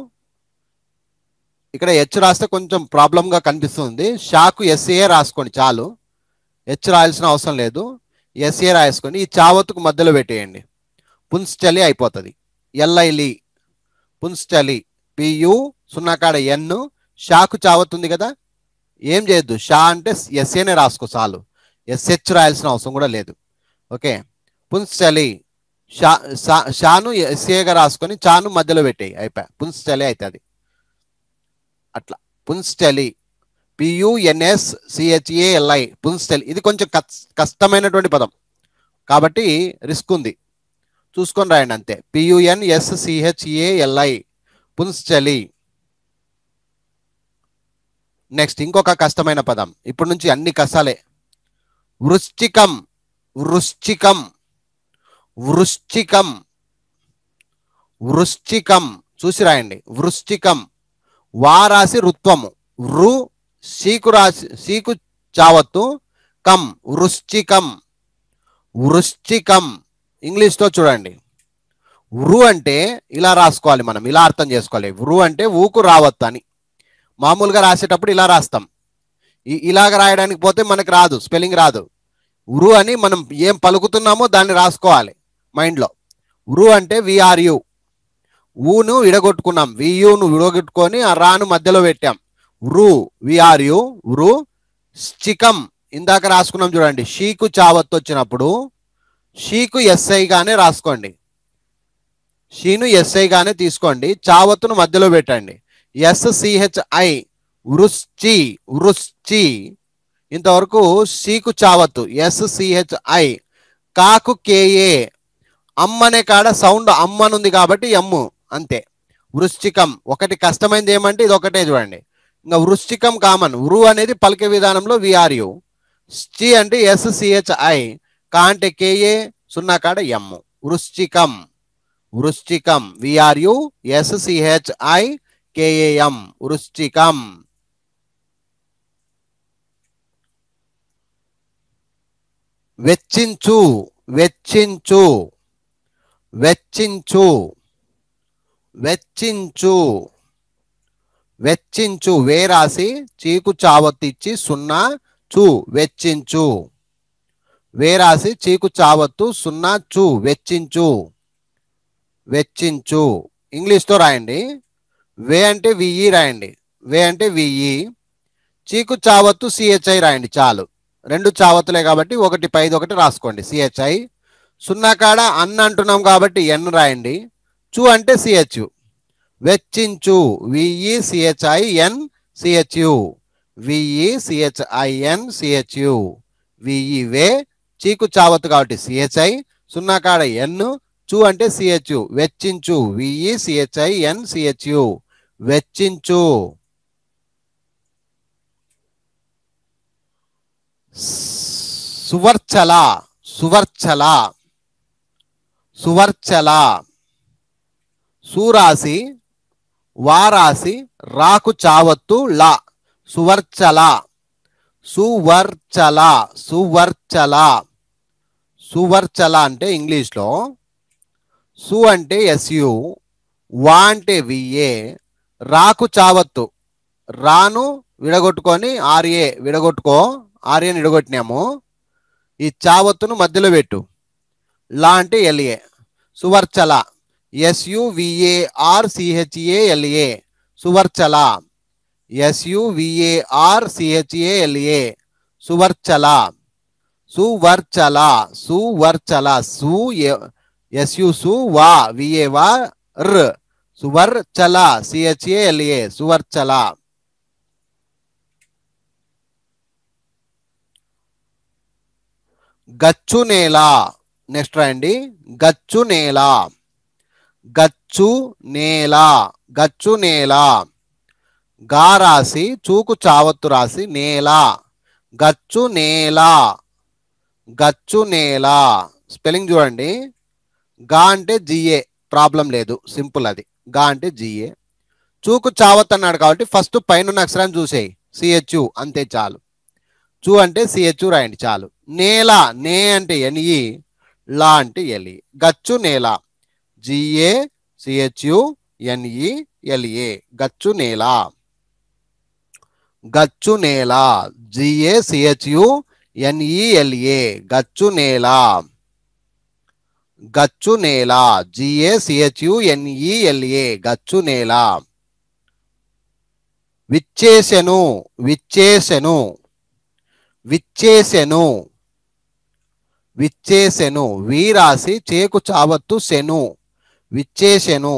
ఇక్కడ హెచ్ రాస్తే కొంచెం ప్రాబ్లంగా కనిపిస్తుంది షాకు ఎస్ఏ రాసుకోండి చాలు హెచ్ రాయాల్సిన అవసరం లేదు ఎస్ఏ రాసుకొని ఈ చావత్తుకు మధ్యలో పెట్టేయండి పున్స్టలి అయిపోతుంది ఎల్ఐలి పున్స్టలి పియు సున్నా కాడ ఎన్ షాకు చావత్తుంది కదా ఏం చేయొద్దు షా అంటే ఎస్ఏనే రాసుకో చాలు ఎస్హెచ్ రాయాల్సిన అవసరం కూడా లేదు ఓకే పున్స్టలి షా షాను ఎస్ఏగా రాసుకొని చాను మధ్యలో పెట్టేయి అయిపోయా పున్స్టలి అవుతుంది అట్లా పున్స్టెలి పియుఎన్ఎస్ సిహెచ్ఏఎల్ఐ పున్స్టెలి ఇది కొంచెం కష్టమైనటువంటి పదం కాబట్టి రిస్క్ ఉంది చూసుకొని రాయండి అంతే పియుఎన్ఎస్ సిహెచ్ఏఎల్ఐ పున్స్టెలి నెక్స్ట్ ఇంకొక కష్టమైన పదం ఇప్పటి నుంచి అన్ని కష్టాలే వృశ్చికం వృశ్చికం వృశ్చికం వృశ్చికం చూసి రాయండి వృశ్చికం వారాసి రుత్వము రు సీకు రాసి సీకు చావత్తు కం వృశ్చికం వృశ్చికం ఇంగ్లీష్తో చూడండి వృ అంటే ఇలా రాసుకోవాలి మనం ఇలా అర్థం చేసుకోవాలి వృ అంటే ఊకు రావత్ అని మామూలుగా రాసేటప్పుడు ఇలా రాస్తాం ఇలాగ రాయడానికి పోతే మనకు రాదు స్పెల్లింగ్ రాదు ఉరు అని మనం ఏం పలుకుతున్నామో దాన్ని రాసుకోవాలి మైండ్లో ఉరు అంటే విఆర్యూ ఊను విడగొట్టుకున్నాం వియును విడగొట్టుకొని ఆ రాను మధ్యలో పెట్టాం రు విఆర్ యు రు స్టికం ఇందాక రాసుకున్నాం చూడండి షీకు చావత్ వచ్చినప్పుడు షీకు ఎస్ఐగానే రాసుకోండి షీను ఎస్ఐగానే తీసుకోండి చావత్తును మధ్యలో పెట్టండి ఎస్ సిహెచ్ఐ వృశ్చి వృశ్చి ఇంతవరకు సీకు చావత్తు ఎస్ సిహెచ్ఐ కాకు కేఏ అమ్మనే కాడ సౌండ్ అమ్మనుంది కాబట్టి ఎమ్ము అంతే వృశ్చికం ఒకటి కష్టమైనది ఏమంటే ఇది ఒకటే చూడండి ఇంకా వృశ్చికం కామన్ వృ అనేది పలికే విధానంలో విఆర్యు స్చి అంటే ఎస్సిహెచ్ఐ కా అంటే కేఏ సున్నా కాడ ఎం వృశ్చికం వృశ్చికం విఆర్యు ఎస్సిహెచ్ఐ కేఏఎం వృశ్చికం వెచ్చించు వెచ్చించు వెచ్చించు వెచ్చించు వెచ్చించు వేరాసి చీకు చావత్తిచ్చి సున్నా చూ వెచ్చించు వేరాసి చీకు చావత్తు సున్నా చూ వెచ్చించు వెచ్చించు ఇంగ్లీష్తో రాయండి వే అంటే విఈ రాయండి వే అంటే విఈ చీకు చావత్తు సిహెచ్ఐ రాయండి చాలు రెండు చావత్తులే కాబట్టి ఒకటి పైది ఒకటి రాసుకోండి సిహెచ్ఐ సున్నా కాడ అన్ అంటున్నాం కాబట్టి ఎన్ రాయండి చు అంటే సిహెచ్ వెచ్చించు V E C H I N V E C H I N C H V E వే చీకు చావతు కాబట్టి సిహెచ్ఐ సున్నా కాడ ఎన్ చు అంటే సిహెచ్ వెచ్చించు విఈసిహెచ్ఐఎన్ సిహెచ్ వెచ్చించు సువర్చల సువర్చల సువర్చలా సూరాసి వారాసి రాకు చావత్తు లా సువర్చల సువర్చల సువర్చల సువర్చల అంటే ఇంగ్లీష్లో సు అంటే ఎస్యు వా అంటే విఏ రాకు చావత్తు రాను విడగొట్టుకొని ఆర్ఏ విడగొట్టుకో ఆర్యని విడగొట్టినాము ఈ చావత్తును మధ్యలో పెట్టు లా అంటే L A Suvarchala S U V A R C H A L A Suvarchala S U V A R C H A L A Suvarchala Suvarchala Suvarchala सु एस यू सु वा वी ए वा र Suvarchala C H A L A Suvarchala గచ్చు నేల నెక్స్ట్ రాయండి గచ్చు నేల గచ్చు నేల గచ్చు నేల గా రాసి చూకు చావత్తు రాసి నేల గచ్చు నేల గచ్చు నేల స్పెల్లింగ్ చూడండి గా అంటే జిఏ ప్రాబ్లం లేదు సింపుల్ అది గా అంటే జిఏ చూకు చావత్ అన్నాడు కాబట్టి ఫస్ట్ పైన అక్షరాన్ని చూసేయి సిహెచ్యు అంతే చాలు చూ అంటే సిహెచ్యు రాయండి చాలు నేల నే అంటే ఎన్ఈ లా అంటే ఎలి గచ్చు నేల జిఏ ఎన్ఈఎల్ఏ e e గచ్చు నేల గచ్చు నేల జిఏ సిహెచ్యు ఎన్ఈఎల్ఏ e గచ్చు నేల గచ్చు నేల జిఏ ఎన్ఈఎల్ఏ గచ్చు నేల విచ్చేసెను విచ్చేసెను విచ్చేసెను విచ్చేసెను వీరాసి చేకు చావత్తు సెను విచ్చేసెను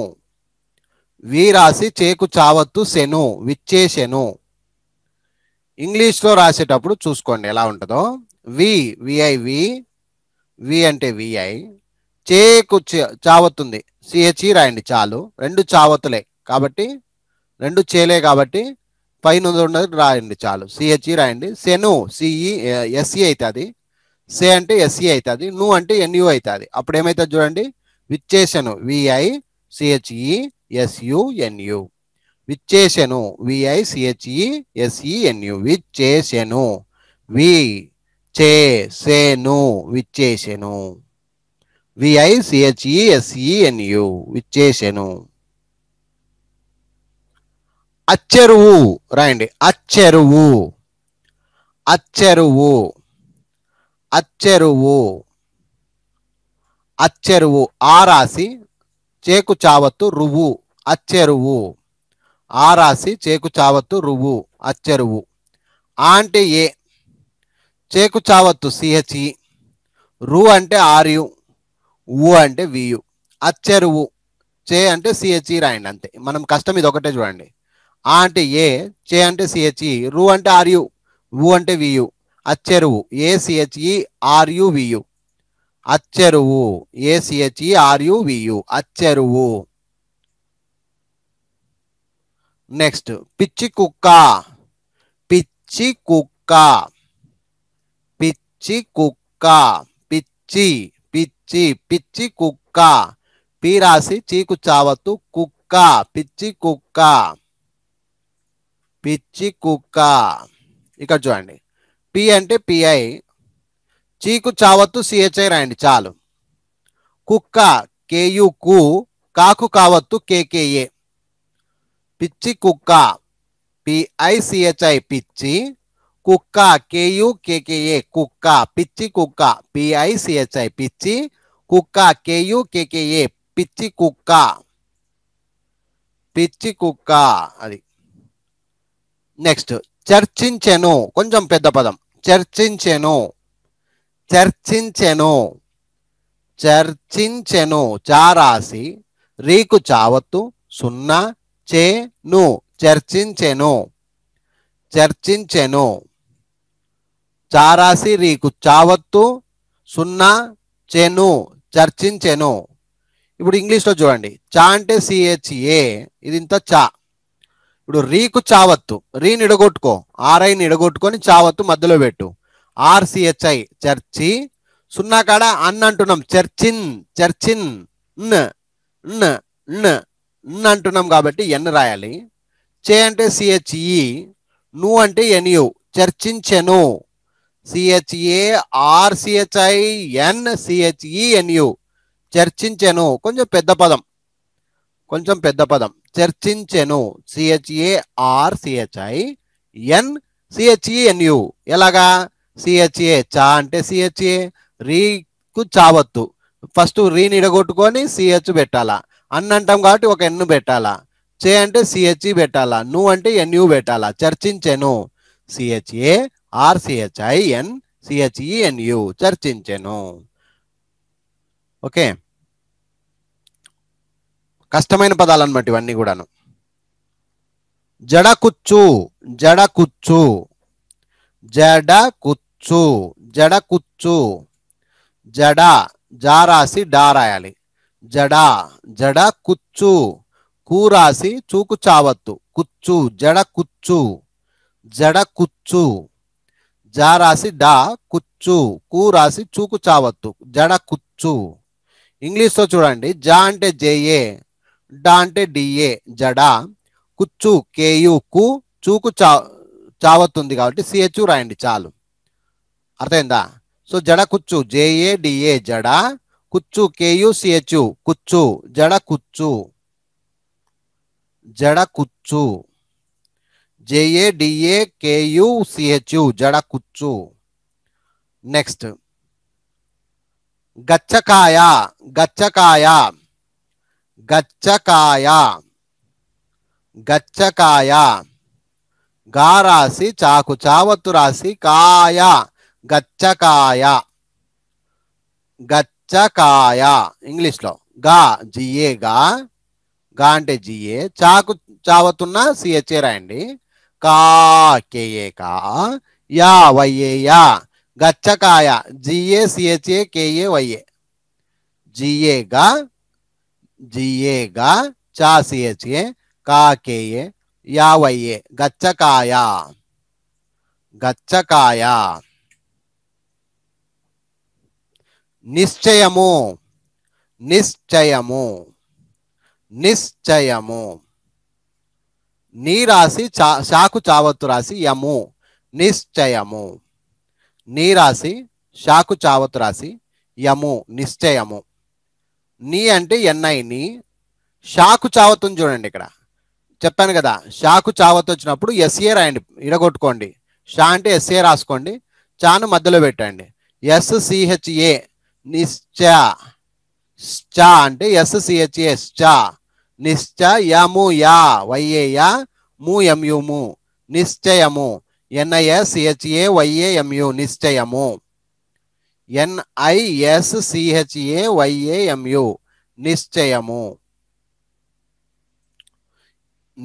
వీరాసి చేకు చావత్తు సెను విచ్చేసెను ఇంగ్లీష్లో రాసేటప్పుడు చూసుకోండి ఎలా ఉంటుందో వి విఐ వి వి అంటే విఐ చేకు చావత్తుంది సిహెచ్ఈ రాయండి చాలు రెండు చావత్తులే కాబట్టి రెండు చేలే కాబట్టి పైన ఉన్నది రాయండి చాలు సిహెచ్ఈ రాయండి సెను సిఈ ఎస్ఈ అవుతుంది సే అంటే ఎస్ఈ అవుతుంది ను అంటే ఎన్యూ అవుతుంది అప్పుడు ఏమవుతుంది చూడండి విచ్చేసను విఐ సిహెచ్ఈ ఎస్యుఎన్యు విచ్చేసను విఐ సిహెచ్ఈ ఎస్ఈఎన్యు విచ్చేసను వి చే సేను విచ్చేసెను విఐ సిహెచ్ఈ ఎస్ఈఎన్యు విచ్చేసెను అచ్చెరువు రాయండి అచ్చెరువు అచ్చెరువు అచ్చెరువు అచ్చెరువు ఆ రాసి చేకు చావత్తు రువు అచ్చెరువు ఆ రాసి చేకు చావత్తు రువు అచ్చెరువు ఆ అంటే ఏ చేకు చావత్తు సిహెచ్ఈ రు అంటే ఆర్యు ఊ అంటే వియు అచ్చెరువు చే అంటే సిహెచ్ఈ రాయండి అంతే మనం కష్టం ఇది ఒకటే చూడండి ఆ అంటే ఏ చే అంటే సిహెచ్ఈ రు అంటే ఆర్యు ఊ అంటే వియు అచ్చెరువు ఏ సిహెచ్ఈ ఆర్యు వియు అచ్చెరువు ఏసిహెచ్ఈ ఆర్యువియు e అచ్చెరువు నెక్స్ట్ పిచ్చి కుక్క పిచ్చి కుక్క పిచ్చి కుక్క పిచ్చి పిచ్చి పిచ్చి కుక్క పీరాసి చీకు చావత్తు కుక్క పిచ్చి కుక్క పిచ్చి కుక్క ఇక్కడ చూడండి పి అంటే పిఐ చీకు చావత్తు సిహెచ్ఐ రాయండి చాలు కుక్క కేయు కు కాకు కావత్తు కేకేఏ పిచ్చి కుక్క పిఐసిహెచ్ఐ పిచ్చి కుక్క కేయు కేకేఏ కుక్క పిచ్చి కుక్క పిఐసిహెచ్ఐ పిచ్చి కుక్క కేయు కేకేఏ పిచ్చి కుక్క పిచ్చి కుక్క అది నెక్స్ట్ చర్చించెను కొంచెం పెద్ద పదం చర్చించెను చర్చించెను చర్చించెను చారాసి రీకు చావత్తు సున్నా చేను చర్చించెను చర్చించెను చారాసి రీకు చావత్తు సున్నా చెను చర్చించెను ఇప్పుడు ఇంగ్లీష్లో చూడండి చా అంటే సిహెచ్ఏ ఇది ఇంత చా ఇప్పుడు రీకు చావత్తు రీని ఇడగొట్టుకో ఆర్ఐని ఇడగొట్టుకొని చావత్తు మధ్యలో పెట్టు ఆర్సిహెచ్ఐ చర్చి సున్నా కాడ అన్ అంటున్నాం చర్చిన్ చర్చిన్ అంటున్నాం కాబట్టి ఎన్ రాయాలి చే అంటే సిహెచ్ఈ ను అంటే ఎన్యు చర్చించెను C H A R C H I N C H E N U చర్చించెను కొంచెం పెద్ద పదం కొంచెం పెద్ద పదం చర్చించెను C H A R C H I N C H E N U ఎలాగా సిహెచ్ఏ చా అంటే సిహెచ్ఏ రీకు చావత్తు ఫస్ట్ రీని ఇడగొట్టుకొని సిహెచ్ పెట్టాలా అన్ అంటాం కాబట్టి ఒక ఎన్ను పెట్టాలా చే అంటే సిహెచ్ఈ e పెట్టాలా నువ్వు అంటే ఎన్యు పెట్టాలా చర్చించెను C H A R C H I N C H E N U చర్చించెను ఓకే కష్టమైన పదాలు అనమాట ఇవన్నీ కూడాను జడకుచ్చు జడకుచ్చు జడకుచ్చు కుచ్చు జడ కుచ్చు జడ జారాసి డా రాయాలి జడ జడ కుచ్చు కూ రాసి చూకు చావత్తు కుచ్చు జడ కుచ్చు జడ కుచ్చు జారాసి డా కుచ్చు కూ రాసి చూకు చావత్తు జడ కుచ్చు ఇంగ్లీష్లో చూడండి జ అంటే జేఏ డా అంటే డిఏ జడ కుచ్చు కేయు కు చూకు చా చావత్తుంది కాబట్టి సిహెచ్ రాయండి చాలు అర్థమైందా సో జడ కుచ్చు జేఏ డిఏ జడ కుచ్చు కేయుసిహెచ్యు కుచ్చు జడ కుచ్చు జడ కుచ్చు జేఏ డిఏ కేయుసిహెచ్యు జడ కుచ్చు నెక్స్ట్ గచ్చకాయ గచ్చకాయ గచ్చకాయ గచ్చకాయ గా రాసి చాకు చావత్తు రాసి కాయ గచ్చకాయ గచ్చకాయ ఇంగ్లీష్లో గా జిఏ గా గా అంటే జిఏ చాకు చావతున్న సిహెచ్ఏ రాయండి కా కేఏ కా యా వైఏ యా గచ్చకాయ G A C H A K A Y A G A గా జిఏ గా చా సిహెచ్ఏ కా కేఏ యా వైఏ గచ్చకాయ గచ్చకాయ నిశ్చయము నిశ్చయము నిశ్చయము నీ రాశి చా షాకు చావత్తు రాశి యము నిశ్చయము నీ రాశి షాకు చావత్తు రాశి యము నిశ్చయము నీ అంటే ఎన్ఐ నీ షాకు చావత్తుని చూడండి ఇక్కడ చెప్పాను కదా షాకు చావత్ వచ్చినప్పుడు ఎస్ఏ రాయండి ఇడగొట్టుకోండి షా అంటే ఎస్ఏ రాసుకోండి చాను మధ్యలో పెట్టండి ఎస్సిహెచ్ఏ నిశ్చ శ్చ అంటే ఎస్సిహెచ్ఏ శ్చ నిశ్చ యము యా వైఏయా ము ఎంయు ము నిశ్చయము ఎన్ఐఎస్సిహెచ్ఏ వైఏ నిశ్చయము ఎన్ఐఎస్సిహెచ్ఏ వైఏ ఎంయు నిశ్చయము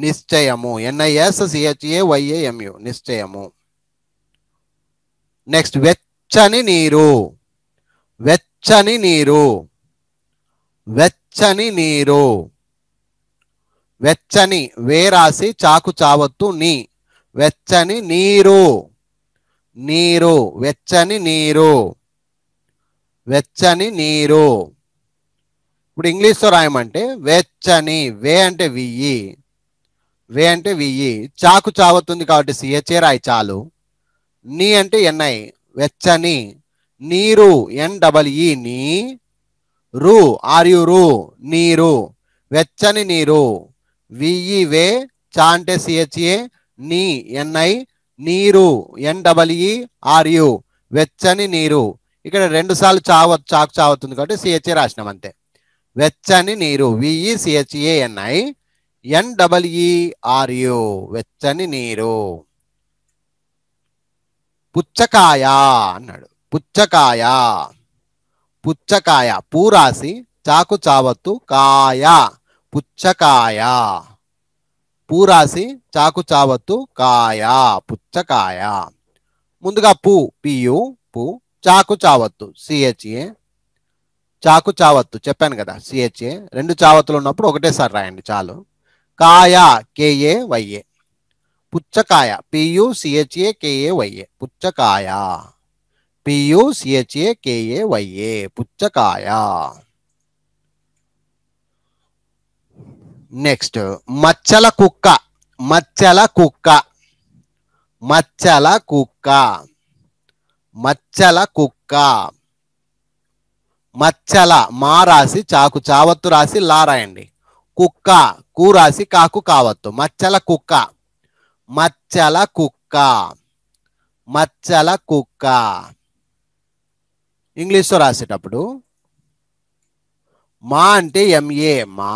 నిశ్చయము ఎన్ఐఎస్సిహెచ్ఏ వైఏ ఎంయు నిశ్చయము నెక్స్ట్ వెచ్చని నీరు వెచ్చ వెచ్చని నీరు వెచ్చని నీరు వెచ్చని వేరాసి చాకు చావత్తు నీ వెచ్చని నీరు నీరు వెచ్చని నీరు వెచ్చని నీరు ఇప్పుడు ఇంగ్లీష్లో రాయమంటే వెచ్చని వే అంటే వెయ్యి వే అంటే వెయ్యి చాకు చావతుంది కాబట్టి సిహెచ్ఏ రాయి చాలు నీ అంటే ఎన్ఐ వెచ్చని నీరు ఎన్డబ్ల్ఈ e, నీ రు ఆర్ యు రు నీరు వెచ్చని నీరు విఈ వే చా అంటే సిహెచ్ఏ నీ ఎన్ఐ నీరు ఎన్డబ్ల్ఈ ఆర్ యు వెచ్చని నీరు ఇక్కడ రెండు సార్లు చావ చాకు చావుతుంది కాబట్టి సిహెచ్ఏ రాసినాం అంతే వెచ్చని నీరు విఈ సిహెచ్ఏఎన్ఐ యు e, వెచ్చని నీరు పుచ్చకాయ అన్నాడు పుచ్చకాయ పుచ్చకాయ పూరాసి చాకు చావత్తు కాయ పుచ్చకాయ పూరాసి చాకు చావత్తు కాయ పుచ్చకాయ ముందుగా పూ పియు పూ చాకు చావత్తు సిహెచ్ఏ చాకు చావత్తు చెప్పాను కదా సిహెచ్ఏ రెండు చావత్తులు ఉన్నప్పుడు ఒకటేసారి రాయండి చాలు కాయ కేఏ వైఏ పుచ్చకాయ పియు సిహెచ్ఏ కేఏ వైఏ పుచ్చకాయ పియుసిహెచ్ఏకేఏవైఏ పుచ్చకాయ నెక్స్ట్ మచ్చల కుక్క మచ్చల కుక్క మచ్చల కుక్క మచ్చల కుక్క మచ్చల మా రాసి చాకు చావత్తు రాసి లారాయండి కుక్క కు రాసి కాకు కావత్తు మచ్చల కుక్క మచ్చల కుక్క మచ్చల కుక్క ఇంగ్లీష్లో రాసేటప్పుడు మా అంటే ఎంఏ మా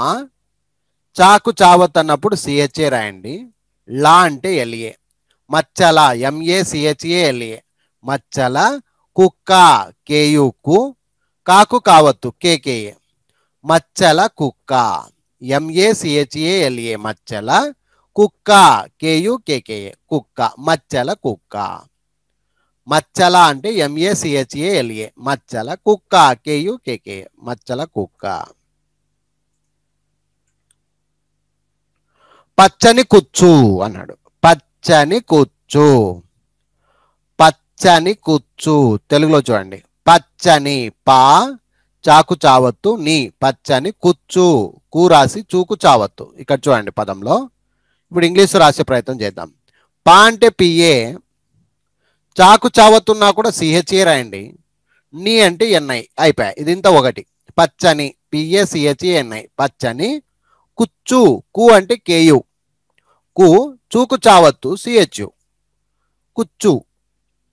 చాకు చావత్ అన్నప్పుడు సిహెచ్ఏ రాయండి లా అంటే ఎల్ఏ మచ్చల ఎంఏ సిహెచ్ఏ ఎల్ఏ మచ్చల కుక్క కేయుకు కాకు కావత్తు కేకేఏ మచ్చల కుక్క ఎంఏ సిహెచ్ఏ ఎల్ఏ మచ్చల కుక్క కేయు కేకేఏ కుక్క మచ్చల కుక్క మచ్చల అంటే ఎంఏ సిహెచ్ఏ ఎల్ఏ మచ్చల కుక్క కేయు కేకే మచ్చల కుక్క పచ్చని కుచ్చు అన్నాడు పచ్చని కుచ్చు పచ్చని కుచ్చు తెలుగులో చూడండి పచ్చని పా చాకు చావత్తు నీ పచ్చని కుచ్చు కూ రాసి చూకు చావత్తు ఇక్కడ చూడండి పదంలో ఇప్పుడు ఇంగ్లీష్ రాసే ప్రయత్నం చేద్దాం పా అంటే పిఏ చాకు చావతున్నా కూడా సిహెచ్ఏ రాయండి నీ అంటే ఎన్ఐ అయిపోయా ఇది ఇంత ఒకటి పచ్చని పిఏ సిహెచ్ఏ ఎన్ఐ పచ్చని కుచ్చు కు అంటే కేయు కు చూకు చావత్తు సిహెచ్యు కుచ్చు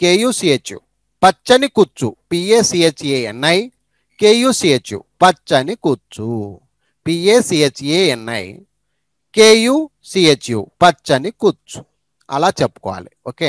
కేయు సిహెచ్యు పచ్చని కుచ్చు సిహెచ్ఏ ఎన్ఐ కేయు సిహెచ్యు పచ్చని కుచ్చు సిహెచ్ఏ ఎన్ఐ కేయు సిహెచ్యు పచ్చని కుచ్చు అలా చెప్పుకోవాలి ఓకే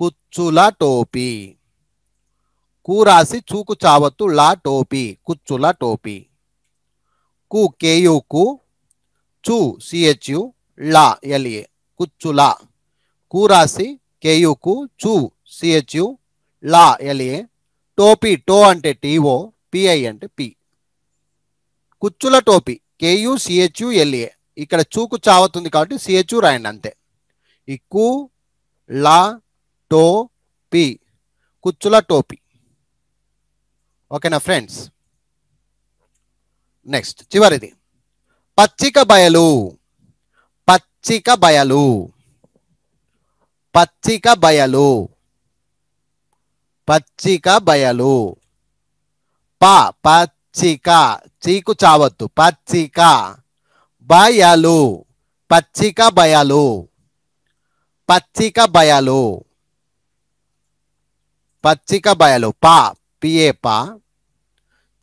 కుచ్చుల టోపీ కూరాసి చూకు చావత్తు లా టోపీ కుచ్చుల టోపీ కు కేయు కు చు సిహెచ్యు లా ఎల్ఏ కుచ్చుల కూరాసి కేయు కు చు సిహెచ్యు లా ఎల్ఏ టోపీ టో అంటే టీఓ పిఐ అంటే పి కుచ్చుల టోపీ కేయు సిహెచ్యు ఎల్ఏ ఇక్కడ చూకు చావతుంది కాబట్టి సిహెచ్యు రాయండి అంతే ఈ కు లా టోపీ కుచ్చుల టోపీ ఓకేనా ఫ్రెండ్స్ నెక్స్ట్ చివరిది పచ్చిక బయలు పచ్చిక బయలు పచ్చిక బయలు పచ్చిక బయలు ప పచ్చిక చీకు చావద్దు పచ్చిక బయలు పచ్చిక బయలు పచ్చిక బయలు పచ్చిక బయలు పా పిఏ పా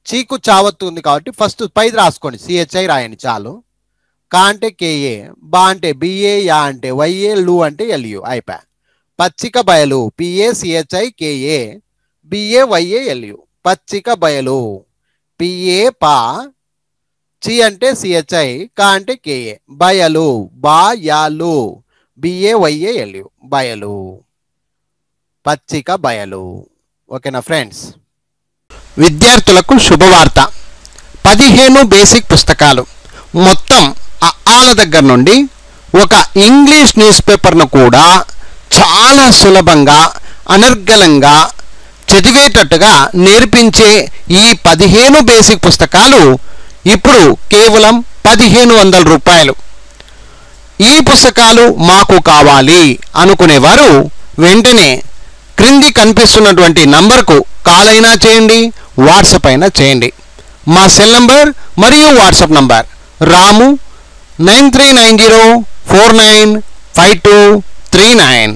చీకు చావత్తు ఉంది కాబట్టి ఫస్ట్ పైది రాసుకోండి సిహెచ్ఐ రాయండి చాలు కా అంటే కేఏ బా అంటే బిఏ యా అంటే వైఏ లు అంటే ఎల్యు అయిపా పచ్చిక బయలు P A C H I K A B A Y A L U పచ్చిక బయలు పిఏ పా చి అంటే సిహెచ్ఐ కా అంటే కేఏ బయలు బా యాలు బిఏ వైఏ ఎల్యు బయలు పచ్చిక బయలు ఓకేనా ఫ్రెండ్స్ విద్యార్థులకు శుభవార్త పదిహేను బేసిక్ పుస్తకాలు మొత్తం ఆల దగ్గర నుండి ఒక ఇంగ్లీష్ న్యూస్ పేపర్ను కూడా చాలా సులభంగా అనర్గలంగా చదివేటట్టుగా నేర్పించే ఈ పదిహేను బేసిక్ పుస్తకాలు ఇప్పుడు కేవలం పదిహేను వందల రూపాయలు ఈ పుస్తకాలు మాకు కావాలి అనుకునేవారు వెంటనే క్రింది కనిపిస్తున్నటువంటి నంబర్కు కాల్ అయినా చేయండి వాట్సాప్ అయినా చేయండి మా సెల్ నంబర్ మరియు వాట్సాప్ నంబర్ రాము nine three nine zero four nine five two three nine